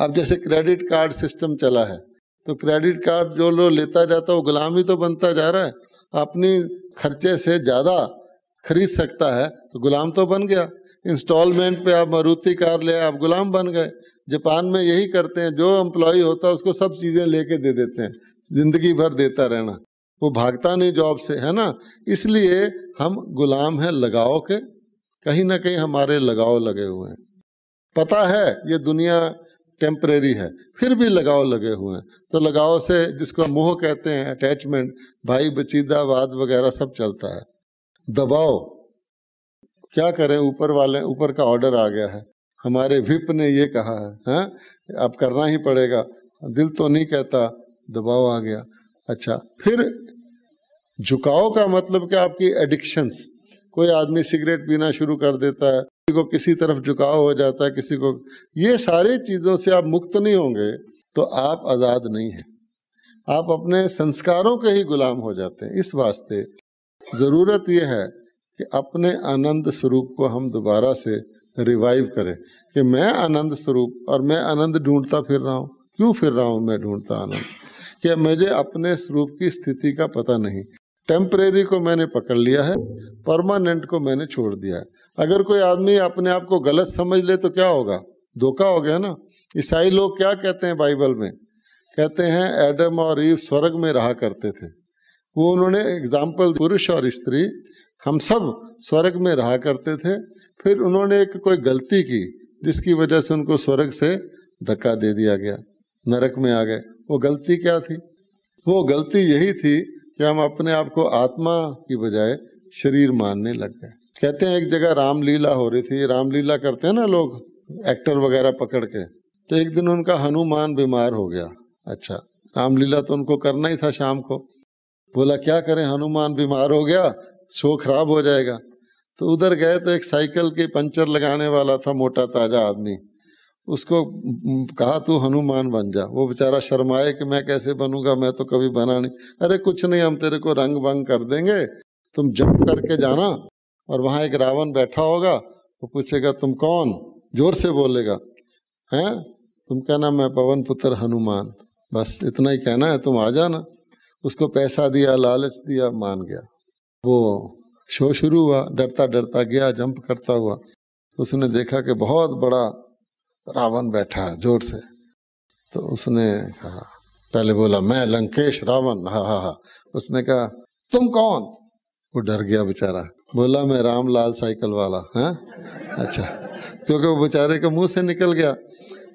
अब जैसे क्रेडिट कार्ड सिस्टम चला है तो क्रेडिट कार्ड जो लोग लेता जाता है वो ही तो बनता जा रहा है अपनी खर्चे से ज़्यादा खरीद सकता है तो गुलाम तो बन गया इंस्टॉलमेंट पे आप मारुति कार ले आप गुलाम बन गए जापान में यही करते हैं जो एम्प्लॉय होता है उसको सब चीज़ें लेके दे देते हैं ज़िंदगी भर देता रहना वो भागता नहीं जॉब से है ना इसलिए हम गुलाम हैं लगाव के कहीं ना कहीं हमारे लगाव लगे हुए हैं पता है ये दुनिया टेम्परेरी है फिर भी लगाव लगे हुए हैं तो लगाव से जिसको मोह कहते हैं अटैचमेंट भाई बचीदा वाद वगैरह सब चलता है दबाव क्या करें ऊपर वाले ऊपर का ऑर्डर आ गया है हमारे विप ने ये कहा है हैं हाँ? अब करना ही पड़ेगा दिल तो नहीं कहता दबाव आ गया अच्छा फिर झुकाव का मतलब क्या आपकी एडिक्शंस कोई आदमी सिगरेट पीना शुरू कर देता है किसी को किसी तरफ झुकाव हो जाता है किसी को ये सारी चीज़ों से आप मुक्त नहीं होंगे तो आप आज़ाद नहीं हैं आप अपने संस्कारों के ही गुलाम हो जाते हैं इस वास्ते ज़रूरत यह है कि अपने आनंद स्वरूप को हम दोबारा से रिवाइव करें कि मैं आनंद स्वरूप और मैं आनंद ढूंढता फिर रहा हूँ क्यों फिर रहा हूँ मैं ढूंढता आनंद कि मुझे अपने स्वरूप की स्थिति का पता नहीं टेम्परेरी को मैंने पकड़ लिया है परमानेंट को मैंने छोड़ दिया है अगर कोई आदमी अपने आप को गलत समझ ले तो क्या होगा धोखा हो गया ना ईसाई लोग क्या कहते हैं बाइबल में कहते हैं एडम और ईव स्वर्ग में रहा करते थे वो उन्होंने एग्जाम्पल पुरुष और स्त्री हम सब स्वर्ग में रहा करते थे फिर उन्होंने एक कोई गलती की जिसकी वजह से उनको स्वर्ग से धक्का दे दिया गया नरक में आ गए वो गलती क्या थी वो गलती यही थी कि हम अपने आप को आत्मा की बजाय शरीर मानने लग गए कहते हैं एक जगह रामलीला हो रही थी रामलीला करते हैं ना लोग एक्टर वगैरह पकड़ के तो एक दिन उनका हनुमान बीमार हो गया अच्छा रामलीला तो उनको करना ही था शाम को बोला क्या करें हनुमान बीमार हो गया शो खराब हो जाएगा तो उधर गए तो एक साइकिल के पंचर लगाने वाला था मोटा ताजा आदमी उसको कहा तू हनुमान बन जा वो बेचारा शर्माए कि मैं कैसे बनूंगा मैं तो कभी बना नहीं अरे कुछ नहीं हम तेरे को रंग भंग कर देंगे तुम जंप करके जाना और वहाँ एक रावण बैठा होगा वो पूछेगा तुम कौन जोर से बोलेगा हैं तुम कहना मैं पवन पुत्र हनुमान बस इतना ही कहना है तुम आ जाना उसको पैसा दिया लालच दिया मान गया वो शो शुरू हुआ डरता डरता गया जंप करता हुआ तो उसने देखा कि बहुत बड़ा रावण बैठा है जोर से तो उसने कहा पहले बोला मैं लंकेश रावण हा हा हा उसने कहा तुम कौन वो डर गया बेचारा बोला मैं रामलाल साइकिल वाला है अच्छा क्योंकि वो बेचारे के मुंह से निकल गया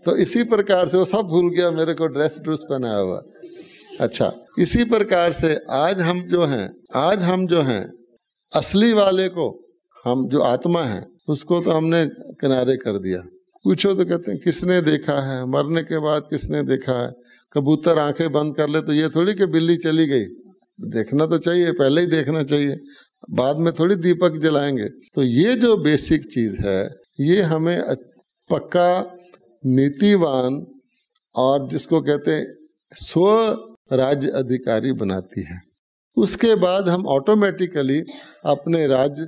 तो इसी प्रकार से वो सब भूल गया मेरे को ड्रेस ड्रूस पहनाया हुआ अच्छा इसी प्रकार से आज हम जो हैं आज हम जो हैं असली वाले को हम जो आत्मा है उसको तो हमने किनारे कर दिया पूछो तो कहते हैं किसने देखा है मरने के बाद किसने देखा है कबूतर आंखें बंद कर ले तो ये थोड़ी कि बिल्ली चली गई देखना तो चाहिए पहले ही देखना चाहिए बाद में थोड़ी दीपक जलाएंगे तो ये जो बेसिक चीज़ है ये हमें पक्का नीतिवान और जिसको कहते हैं स्व राज्य अधिकारी बनाती है उसके बाद हम ऑटोमेटिकली अपने राज्य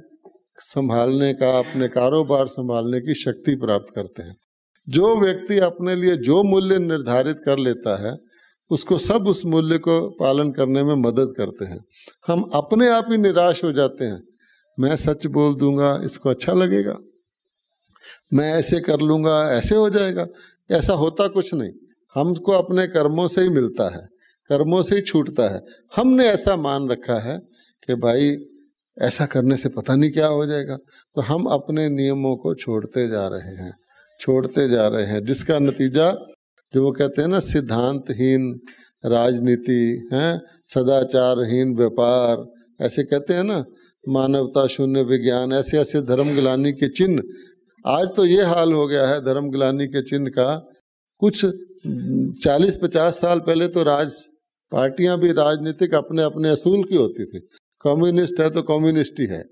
संभालने का अपने कारोबार संभालने की शक्ति प्राप्त करते हैं जो व्यक्ति अपने लिए जो मूल्य निर्धारित कर लेता है उसको सब उस मूल्य को पालन करने में मदद करते हैं हम अपने आप ही निराश हो जाते हैं मैं सच बोल दूंगा इसको अच्छा लगेगा मैं ऐसे कर लूँगा ऐसे हो जाएगा ऐसा होता कुछ नहीं हमको अपने कर्मों से ही मिलता है कर्मों से ही छूटता है हमने ऐसा मान रखा है कि भाई ऐसा करने से पता नहीं क्या हो जाएगा तो हम अपने नियमों को छोड़ते जा रहे हैं छोड़ते जा रहे हैं जिसका नतीजा जो वो कहते हैं ना सिद्धांतहीन राजनीति हैं सदाचारहीन व्यापार ऐसे कहते हैं ना मानवता शून्य विज्ञान ऐसे ऐसे धर्म गिलानी के चिन्ह आज तो ये हाल हो गया है धर्म गिलानी के चिन्ह का कुछ चालीस पचास साल पहले तो राज पार्टियां भी राजनीतिक अपने अपने असूल की होती थी कम्युनिस्ट है तो कम्युनिस्ट ही है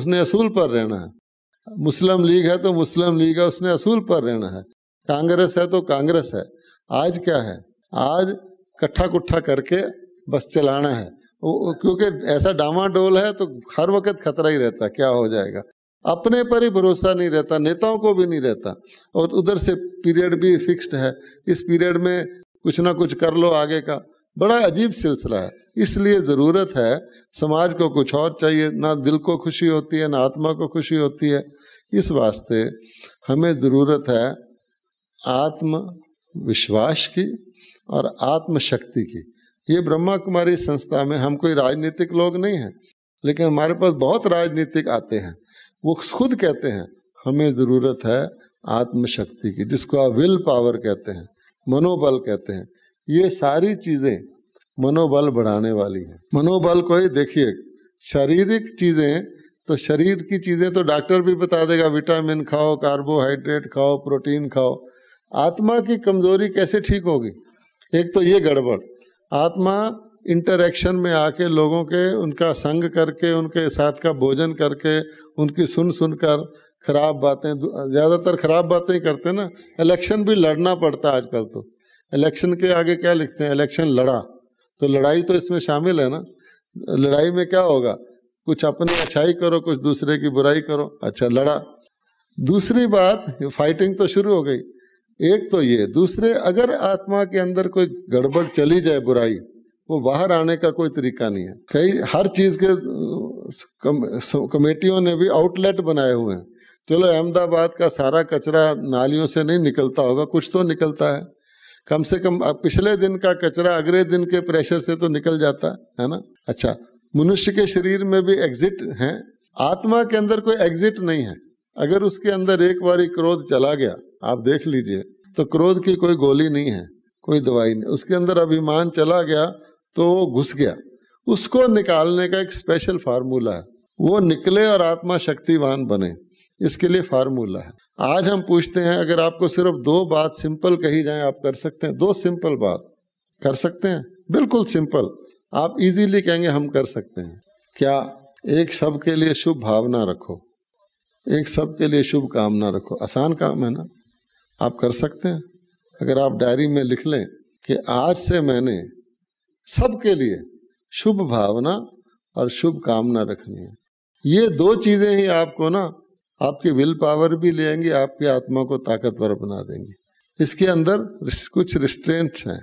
उसने असूल पर रहना है मुस्लिम लीग है तो मुस्लिम लीग है उसने असूल पर रहना है कांग्रेस है तो कांग्रेस है आज क्या है आज कट्ठा कुट्ठा करके बस चलाना है क्योंकि ऐसा डामाडोल है तो हर वक्त खतरा ही रहता है क्या हो जाएगा अपने पर ही भरोसा नहीं रहता नेताओं को भी नहीं रहता और उधर से पीरियड भी फिक्स्ड है इस पीरियड में कुछ ना कुछ कर लो आगे का बड़ा अजीब सिलसिला है इसलिए ज़रूरत है समाज को कुछ और चाहिए ना दिल को खुशी होती है ना आत्मा को खुशी होती है इस वास्ते हमें ज़रूरत है आत्म विश्वास की और आत्मशक्ति की ये ब्रह्मा कुमारी संस्था में हम कोई राजनीतिक लोग नहीं हैं लेकिन हमारे पास बहुत राजनीतिक आते हैं वो खुद कहते हैं हमें ज़रूरत है आत्मशक्ति की जिसको आप विल पावर कहते हैं मनोबल कहते हैं ये सारी चीज़ें मनोबल बढ़ाने वाली है मनोबल को ही देखिए शारीरिक चीजें तो शरीर की चीजें तो डॉक्टर भी बता देगा विटामिन खाओ कार्बोहाइड्रेट खाओ प्रोटीन खाओ आत्मा की कमजोरी कैसे ठीक होगी एक तो ये गड़बड़ आत्मा इंटरेक्शन में आके लोगों के उनका संग करके उनके साथ का भोजन करके उनकी सुन सुन कर खराब बातें ज़्यादातर खराब बातें ही करते ना इलेक्शन भी लड़ना पड़ता है आजकल तो इलेक्शन के आगे क्या लिखते हैं इलेक्शन लड़ा तो लड़ाई तो इसमें शामिल है ना लड़ाई में क्या होगा कुछ अपनी अच्छाई करो कुछ दूसरे की बुराई करो अच्छा लड़ा दूसरी बात फाइटिंग तो शुरू हो गई एक तो ये दूसरे अगर आत्मा के अंदर कोई गड़बड़ चली जाए बुराई वो बाहर आने का कोई तरीका नहीं है कई हर चीज के कम, कमेटियों ने भी आउटलेट बनाए हुए हैं चलो अहमदाबाद का सारा कचरा नालियों से नहीं निकलता होगा कुछ तो निकलता है कम से कम अब पिछले दिन का कचरा अगले दिन के प्रेशर से तो निकल जाता है ना अच्छा मनुष्य के शरीर में भी एग्जिट है आत्मा के अंदर कोई एग्जिट नहीं है अगर उसके अंदर एक बार क्रोध चला गया आप देख लीजिए तो क्रोध की कोई गोली नहीं है कोई दवाई नहीं उसके अंदर अभिमान चला गया तो वो घुस गया उसको निकालने का एक स्पेशल फार्मूला है वो निकले और आत्मा शक्तिवान बने इसके लिए फार्मूला है आज हम पूछते हैं अगर आपको सिर्फ दो बात सिंपल कही जाए आप कर सकते हैं दो सिंपल बात कर सकते हैं बिल्कुल सिंपल आप इजीली कहेंगे हम कर सकते हैं क्या एक सब के लिए शुभ भावना रखो एक सब के लिए शुभ कामना रखो आसान काम है ना आप कर सकते हैं अगर आप डायरी में लिख लें कि आज से मैंने सबके लिए शुभ भावना और शुभ कामना रखनी है ये दो चीज़ें ही आपको ना आपकी विल पावर भी लेंगे आपकी आत्मा को ताकतवर बना देंगे इसके अंदर कुछ रिस्ट्रेंट्स हैं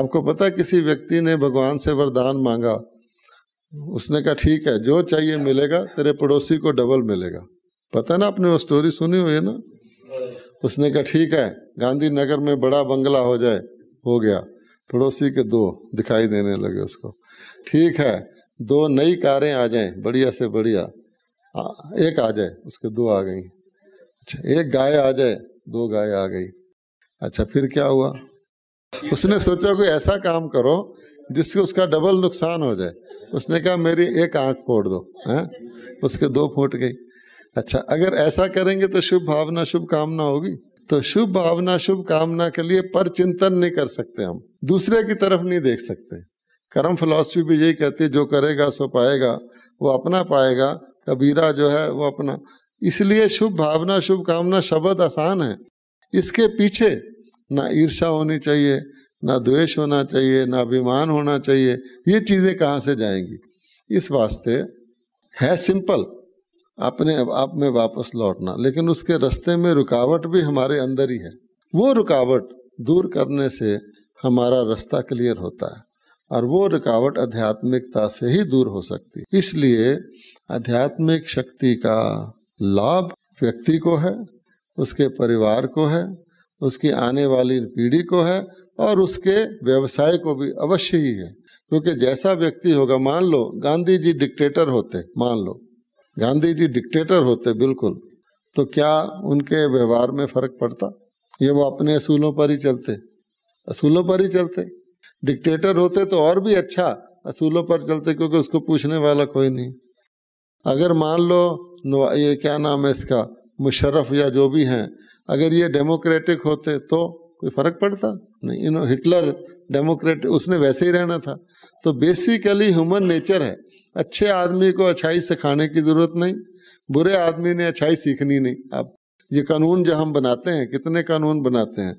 आपको पता किसी व्यक्ति ने भगवान से वरदान मांगा उसने कहा ठीक है जो चाहिए मिलेगा तेरे पड़ोसी को डबल मिलेगा पता ना आपने वो स्टोरी सुनी हुई है ना उसने कहा ठीक है गांधीनगर में बड़ा बंगला हो जाए हो गया पड़ोसी के दो दिखाई देने लगे उसको ठीक है दो नई कारें आ जाएं बढ़िया से बढ़िया हाँ, एक आ जाए उसके दो आ गई अच्छा एक गाय आ जाए दो गाय आ गई अच्छा फिर क्या हुआ उसने सोचा कोई ऐसा काम करो जिससे उसका डबल नुकसान हो जाए उसने कहा मेरी एक आंख फोड़ दो हैं हाँ? उसके दो फूट गई अच्छा अगर ऐसा करेंगे तो शुभ भावना शुभ कामना होगी तो शुभ भावना शुभ कामना के लिए पर चिंतन नहीं कर सकते हम दूसरे की तरफ नहीं देख सकते कर्म फिलॉसफी भी यही कहती है जो करेगा सो पाएगा वो अपना पाएगा कबीरा जो है वो अपना इसलिए शुभ भावना शुभ कामना शब्द आसान है इसके पीछे ना ईर्षा होनी चाहिए ना द्वेष होना चाहिए ना अभिमान होना चाहिए ये चीज़ें कहाँ से जाएंगी इस वास्ते है सिंपल अपने आप में वापस लौटना लेकिन उसके रास्ते में रुकावट भी हमारे अंदर ही है वो रुकावट दूर करने से हमारा रास्ता क्लियर होता है और वो रुकावट आध्यात्मिकता से ही दूर हो सकती इसलिए आध्यात्मिक शक्ति का लाभ व्यक्ति को है उसके परिवार को है उसकी आने वाली पीढ़ी को है और उसके व्यवसाय को भी अवश्य ही है क्योंकि जैसा व्यक्ति होगा मान लो गांधी जी डिक्टेटर होते मान लो गांधी जी डिक्टेटर होते बिल्कुल तो क्या उनके व्यवहार में फर्क पड़ता ये वो अपने असूलों पर ही चलते असूलों पर ही चलते डिक्टेटर होते तो और भी अच्छा असूलों पर चलते क्योंकि उसको पूछने वाला कोई नहीं अगर मान लो ये क्या नाम है इसका मुशर्रफ या जो भी हैं अगर ये डेमोक्रेटिक होते तो कोई फ़र्क पड़ता नहीं इन हिटलर डेमोक्रेट उसने वैसे ही रहना था तो बेसिकली ह्यूमन नेचर है अच्छे आदमी को अच्छाई सिखाने की ज़रूरत नहीं बुरे आदमी ने अच्छाई सीखनी नहीं अब ये कानून जो हम बनाते हैं कितने कानून बनाते हैं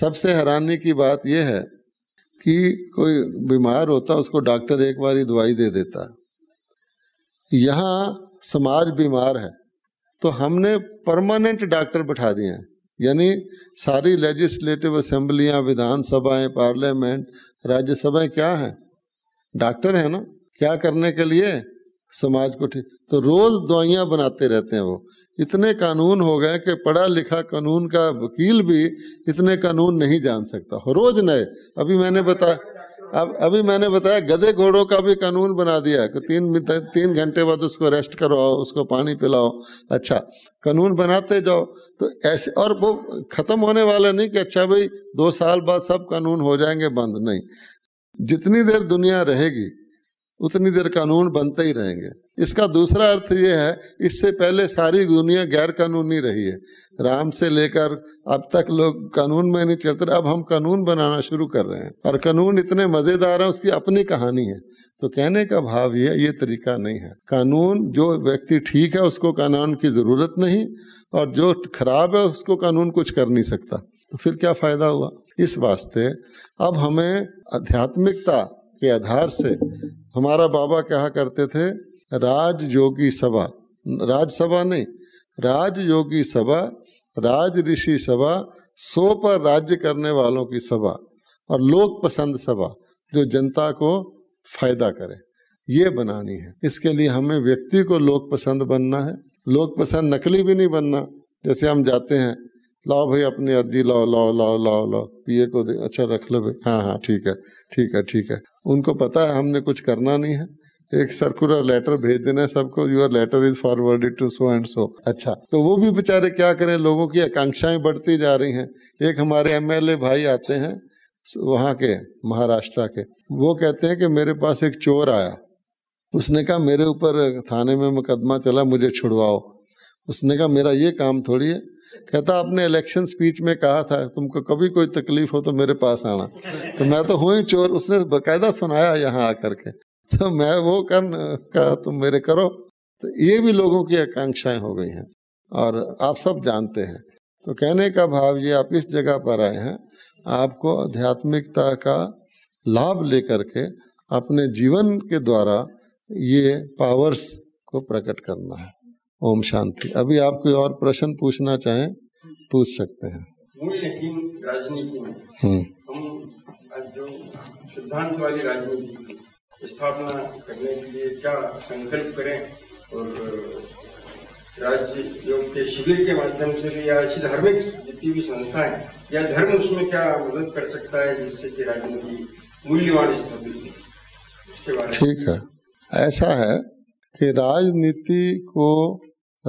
सबसे हैरानी की बात यह है कि कोई बीमार होता उसको डॉक्टर एक बार ही दवाई दे देता यहाँ समाज बीमार है तो हमने परमानेंट डॉक्टर बैठा दिए हैं यानी सारी लेजिस्लेटिव असम्बलियाँ विधानसभाएं पार्लियामेंट राज्यसभाएं क्या हैं डॉक्टर हैं ना क्या करने के लिए समाज को ठीक तो रोज दवाइयाँ बनाते रहते हैं वो इतने कानून हो गए कि पढ़ा लिखा कानून का वकील भी इतने कानून नहीं जान सकता हो रोज नए अभी मैंने बताया अब अभी मैंने बताया गधे घोड़ों का भी कानून बना दिया कि तीन तीन घंटे बाद उसको रेस्ट करवाओ उसको पानी पिलाओ अच्छा कानून बनाते जाओ तो ऐसे और वो ख़त्म होने वाला नहीं कि अच्छा भाई दो साल बाद सब कानून हो जाएंगे बंद नहीं जितनी देर दुनिया रहेगी उतनी देर कानून बनते ही रहेंगे इसका दूसरा अर्थ ये है इससे पहले सारी दुनिया गैर कानूनी रही है राम से लेकर अब तक लोग कानून में नहीं चलते अब हम कानून बनाना शुरू कर रहे हैं और कानून इतने मज़ेदार हैं उसकी अपनी कहानी है तो कहने का भाव ये ये तरीका नहीं है कानून जो व्यक्ति ठीक है उसको कानून की ज़रूरत नहीं और जो खराब है उसको कानून कुछ कर नहीं सकता तो फिर क्या फ़ायदा हुआ इस वास्ते अब हमें आध्यात्मिकता के आधार से हमारा बाबा कहा करते थे राज योगी सभा राजसभा नहीं राज योगी सभा राज ऋषि सभा सो पर राज्य करने वालों की सभा और लोक पसंद सभा जो जनता को फायदा करे ये बनानी है इसके लिए हमें व्यक्ति को लोक पसंद बनना है लोक पसंद नकली भी नहीं बनना जैसे हम जाते हैं लाओ भाई अपनी अर्जी लाओ लाओ लाओ लाओ लाओ पीए को दे अच्छा रख लो भाई हाँ हाँ ठीक है ठीक है ठीक है उनको पता है हमने कुछ करना नहीं है एक सर्कुलर लेटर भेज देना सबको your letter is forwarded to so and so अच्छा तो वो भी बेचारे क्या करें लोगों की आकांक्षाएं बढ़ती जा रही हैं एक हमारे एमएलए भाई आते हैं वहाँ के महाराष्ट्र के वो कहते हैं कि मेरे पास एक चोर आया उसने कहा मेरे ऊपर थाने में मुकदमा चला मुझे छुड़वाओ उसने कहा मेरा ये काम थोड़ी है कहता आपने इलेक्शन स्पीच में कहा था तुमको कभी कोई तकलीफ हो तो मेरे पास आना तो मैं तो हूँ ही चोर उसने बकायदा सुनाया यहाँ आकर के तो मैं वो कर कहा तुम मेरे करो तो ये भी लोगों की आकांक्षाएं हो गई हैं और आप सब जानते हैं तो कहने का भाव ये आप इस जगह पर आए हैं आपको आध्यात्मिकता का लाभ लेकर के अपने जीवन के द्वारा ये पावर्स को प्रकट करना है ओम शांति अभी आप कोई और प्रश्न पूछना चाहें पूछ सकते हैं मूल लेकिन राजनीति में हम्म। हम जो सिद्धांत वाली राजनीति स्थापना करने के लिए क्या संकल्प करें और राज्य के शिविर के माध्यम से भी या ऐसी धार्मिक जितनी भी संस्थाएं या धर्म उसमें क्या मदद कर सकता है जिससे कि राजनीति मूल्यवान स्थापित ठीक है ऐसा है कि राजनीति को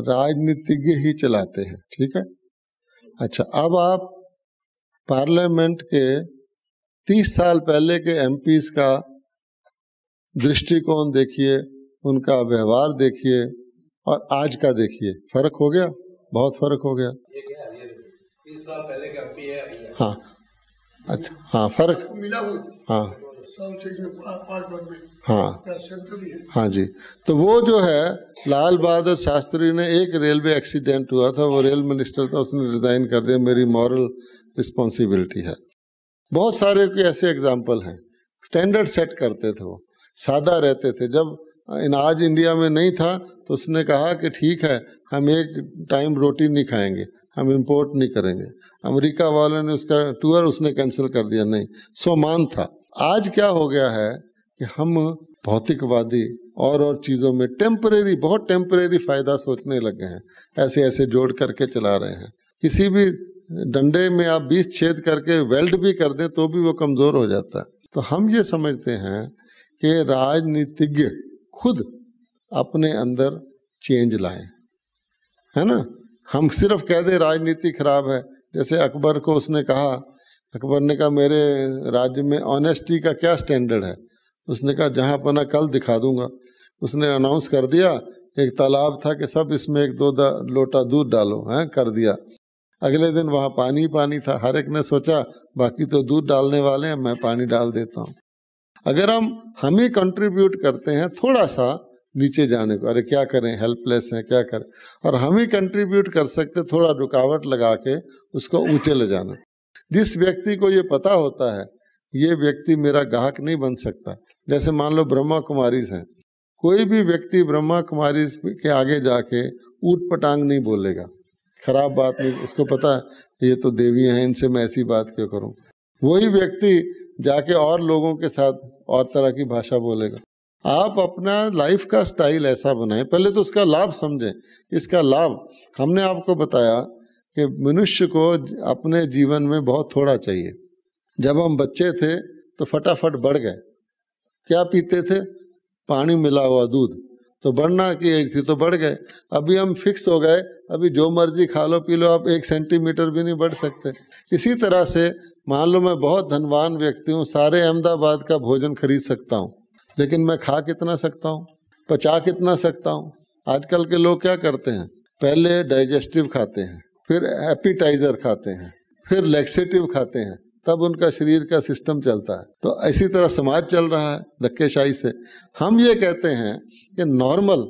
राजनीतिज्ञ ही चलाते हैं ठीक है अच्छा अब आप पार्लियामेंट के तीस साल पहले के एम का दृष्टिकोण देखिए उनका व्यवहार देखिए और आज का देखिए फर्क हो गया बहुत फर्क हो गया ये साल पहले का हाँ अच्छा हाँ फर्क मिला हाँ हाँ हाँ जी तो वो जो है लाल बहादुर शास्त्री ने एक रेलवे एक्सीडेंट हुआ था वो रेल मिनिस्टर था उसने रिजाइन कर दिया मेरी मॉरल रिस्पॉन्सिबिलिटी है बहुत सारे के ऐसे एग्जाम्पल हैं स्टैंडर्ड सेट करते थे वो सादा रहते थे जब इनाज इंडिया में नहीं था तो उसने कहा कि ठीक है हम एक टाइम रोटी नहीं खाएंगे हम इम्पोर्ट नहीं करेंगे अमेरिका वालों ने उसका टूर उसने कैंसिल कर दिया नहीं सोमान था आज क्या हो गया है कि हम भौतिकवादी और और चीज़ों में टेम्परेरी बहुत टेम्परेरी फ़ायदा सोचने लगे हैं ऐसे ऐसे जोड़ करके चला रहे हैं किसी भी डंडे में आप बीस छेद करके वेल्ड भी कर दें तो भी वो कमज़ोर हो जाता है तो हम ये समझते हैं कि राजनीतिज्ञ खुद अपने अंदर चेंज लाए है ना हम सिर्फ कह दें राजनीति खराब है जैसे अकबर को उसने कहा अकबर ने कहा मेरे राज्य में ऑनेस्टी का क्या स्टैंडर्ड है उसने कहा जहाँ पना कल दिखा दूंगा उसने अनाउंस कर दिया एक तालाब था कि सब इसमें एक दो लोटा दूध डालो हैं कर दिया अगले दिन वहाँ पानी ही पानी था हर एक ने सोचा बाकी तो दूध डालने वाले हैं मैं पानी डाल देता हूँ अगर हम हम ही कंट्रीब्यूट करते हैं थोड़ा सा नीचे जाने को अरे क्या करें हेल्पलेस हैं क्या करें और हम ही कंट्रीब्यूट कर सकते थोड़ा रुकावट लगा के उसको ऊँचे ले जाना जिस व्यक्ति को ये पता होता है ये व्यक्ति मेरा गाहक नहीं बन सकता जैसे मान लो ब्रह्मा कुमारी हैं कोई भी व्यक्ति ब्रह्मा कुमारी के आगे जाके ऊट पटांग नहीं बोलेगा खराब बात नहीं उसको पता है ये तो देवी हैं इनसे मैं ऐसी बात क्यों करूं वही व्यक्ति जाके और लोगों के साथ और तरह की भाषा बोलेगा आप अपना लाइफ का स्टाइल ऐसा बनाएं पहले तो उसका लाभ समझें इसका लाभ हमने आपको बताया कि मनुष्य को अपने जीवन में बहुत थोड़ा चाहिए जब हम बच्चे थे तो फटाफट बढ़ गए क्या पीते थे पानी मिला हुआ दूध तो बढ़ना की एज थी तो बढ़ गए अभी हम फिक्स हो गए अभी जो मर्जी खा लो पी लो आप एक सेंटीमीटर भी नहीं बढ़ सकते इसी तरह से मान लो मैं बहुत धनवान व्यक्ति हूँ सारे अहमदाबाद का भोजन खरीद सकता हूँ लेकिन मैं खा कितना सकता हूँ पचा कितना सकता हूँ आजकल के लोग क्या करते हैं पहले डाइजेस्टिव खाते हैं फिर एपिटाइजर खाते हैं फिर लेक्सेटिव खाते हैं तब उनका शरीर का सिस्टम चलता है तो इसी तरह समाज चल रहा है धक्केशाही से हम ये कहते हैं कि नॉर्मल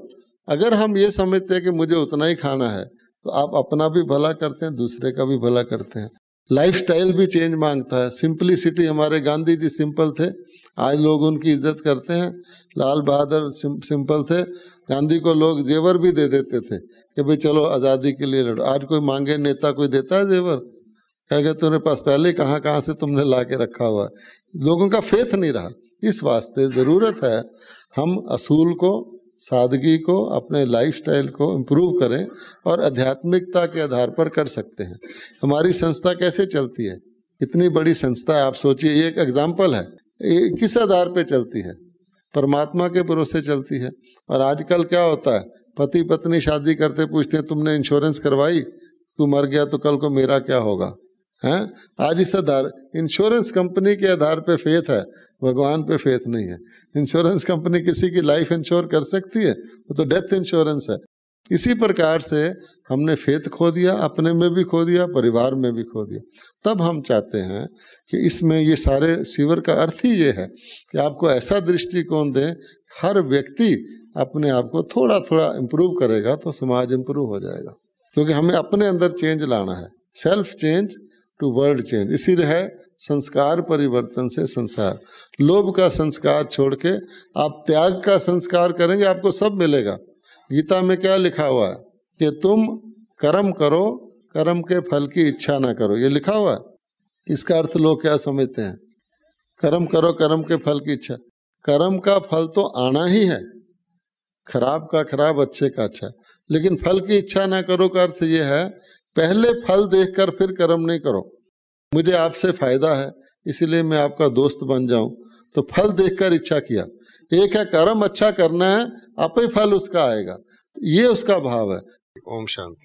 अगर हम ये समझते हैं कि मुझे उतना ही खाना है तो आप अपना भी भला करते हैं दूसरे का भी भला करते हैं लाइफस्टाइल भी चेंज मांगता है सिंपलिसिटी हमारे गांधी जी सिंपल थे आज लोग उनकी इज्जत करते हैं लाल बहादुर सिंपल थे गांधी को लोग जेवर भी दे देते थे कि भाई चलो आज़ादी के लिए लड़ो आज कोई मांगे नेता कोई देता है जेवर गया तुम्हारे पास पहले कहाँ कहाँ से तुमने ला के रखा हुआ है लोगों का फेथ नहीं रहा इस वास्ते ज़रूरत है हम असूल को सादगी को अपने लाइफस्टाइल को इम्प्रूव करें और आध्यात्मिकता के आधार पर कर सकते हैं हमारी संस्था कैसे चलती है इतनी बड़ी संस्था है आप सोचिए ये एक एग्जाम्पल है ये किस आधार पर चलती है परमात्मा के भरोसे चलती है और आजकल क्या होता है पति पत्नी शादी करते पूछते हैं तुमने इंश्योरेंस करवाई तू मर गया तो कल को मेरा क्या होगा हैं आज इस आधार इंश्योरेंस कंपनी के आधार पे फेथ है भगवान पे फेथ नहीं है इंश्योरेंस कंपनी किसी की लाइफ इंश्योर कर सकती है वो तो डेथ इंश्योरेंस है इसी प्रकार से हमने फेथ खो दिया अपने में भी खो दिया परिवार में भी खो दिया तब हम चाहते हैं कि इसमें ये सारे शिविर का अर्थ ही ये है कि आपको ऐसा दृष्टिकोण दें हर व्यक्ति अपने आप को थोड़ा थोड़ा इम्प्रूव करेगा तो समाज इम्प्रूव हो जाएगा क्योंकि हमें अपने अंदर चेंज लाना है self change to world change इसीलिए है संस्कार परिवर्तन से संसार लोभ का संस्कार छोड़ के आप त्याग का संस्कार करेंगे आपको सब मिलेगा गीता में क्या लिखा हुआ है कि तुम कर्म करो कर्म के फल की इच्छा ना करो ये लिखा हुआ है इसका अर्थ लोग क्या समझते हैं कर्म करो कर्म के फल की इच्छा कर्म का फल तो आना ही है खराब का खराब अच्छे का अच्छा लेकिन फल की इच्छा ना करो का अर्थ ये है पहले फल देखकर फिर कर्म नहीं करो मुझे आपसे फायदा है इसलिए मैं आपका दोस्त बन जाऊं तो फल देखकर इच्छा किया एक है कर्म अच्छा करना है आप ही फल उसका आएगा ये उसका भाव है ओम शांति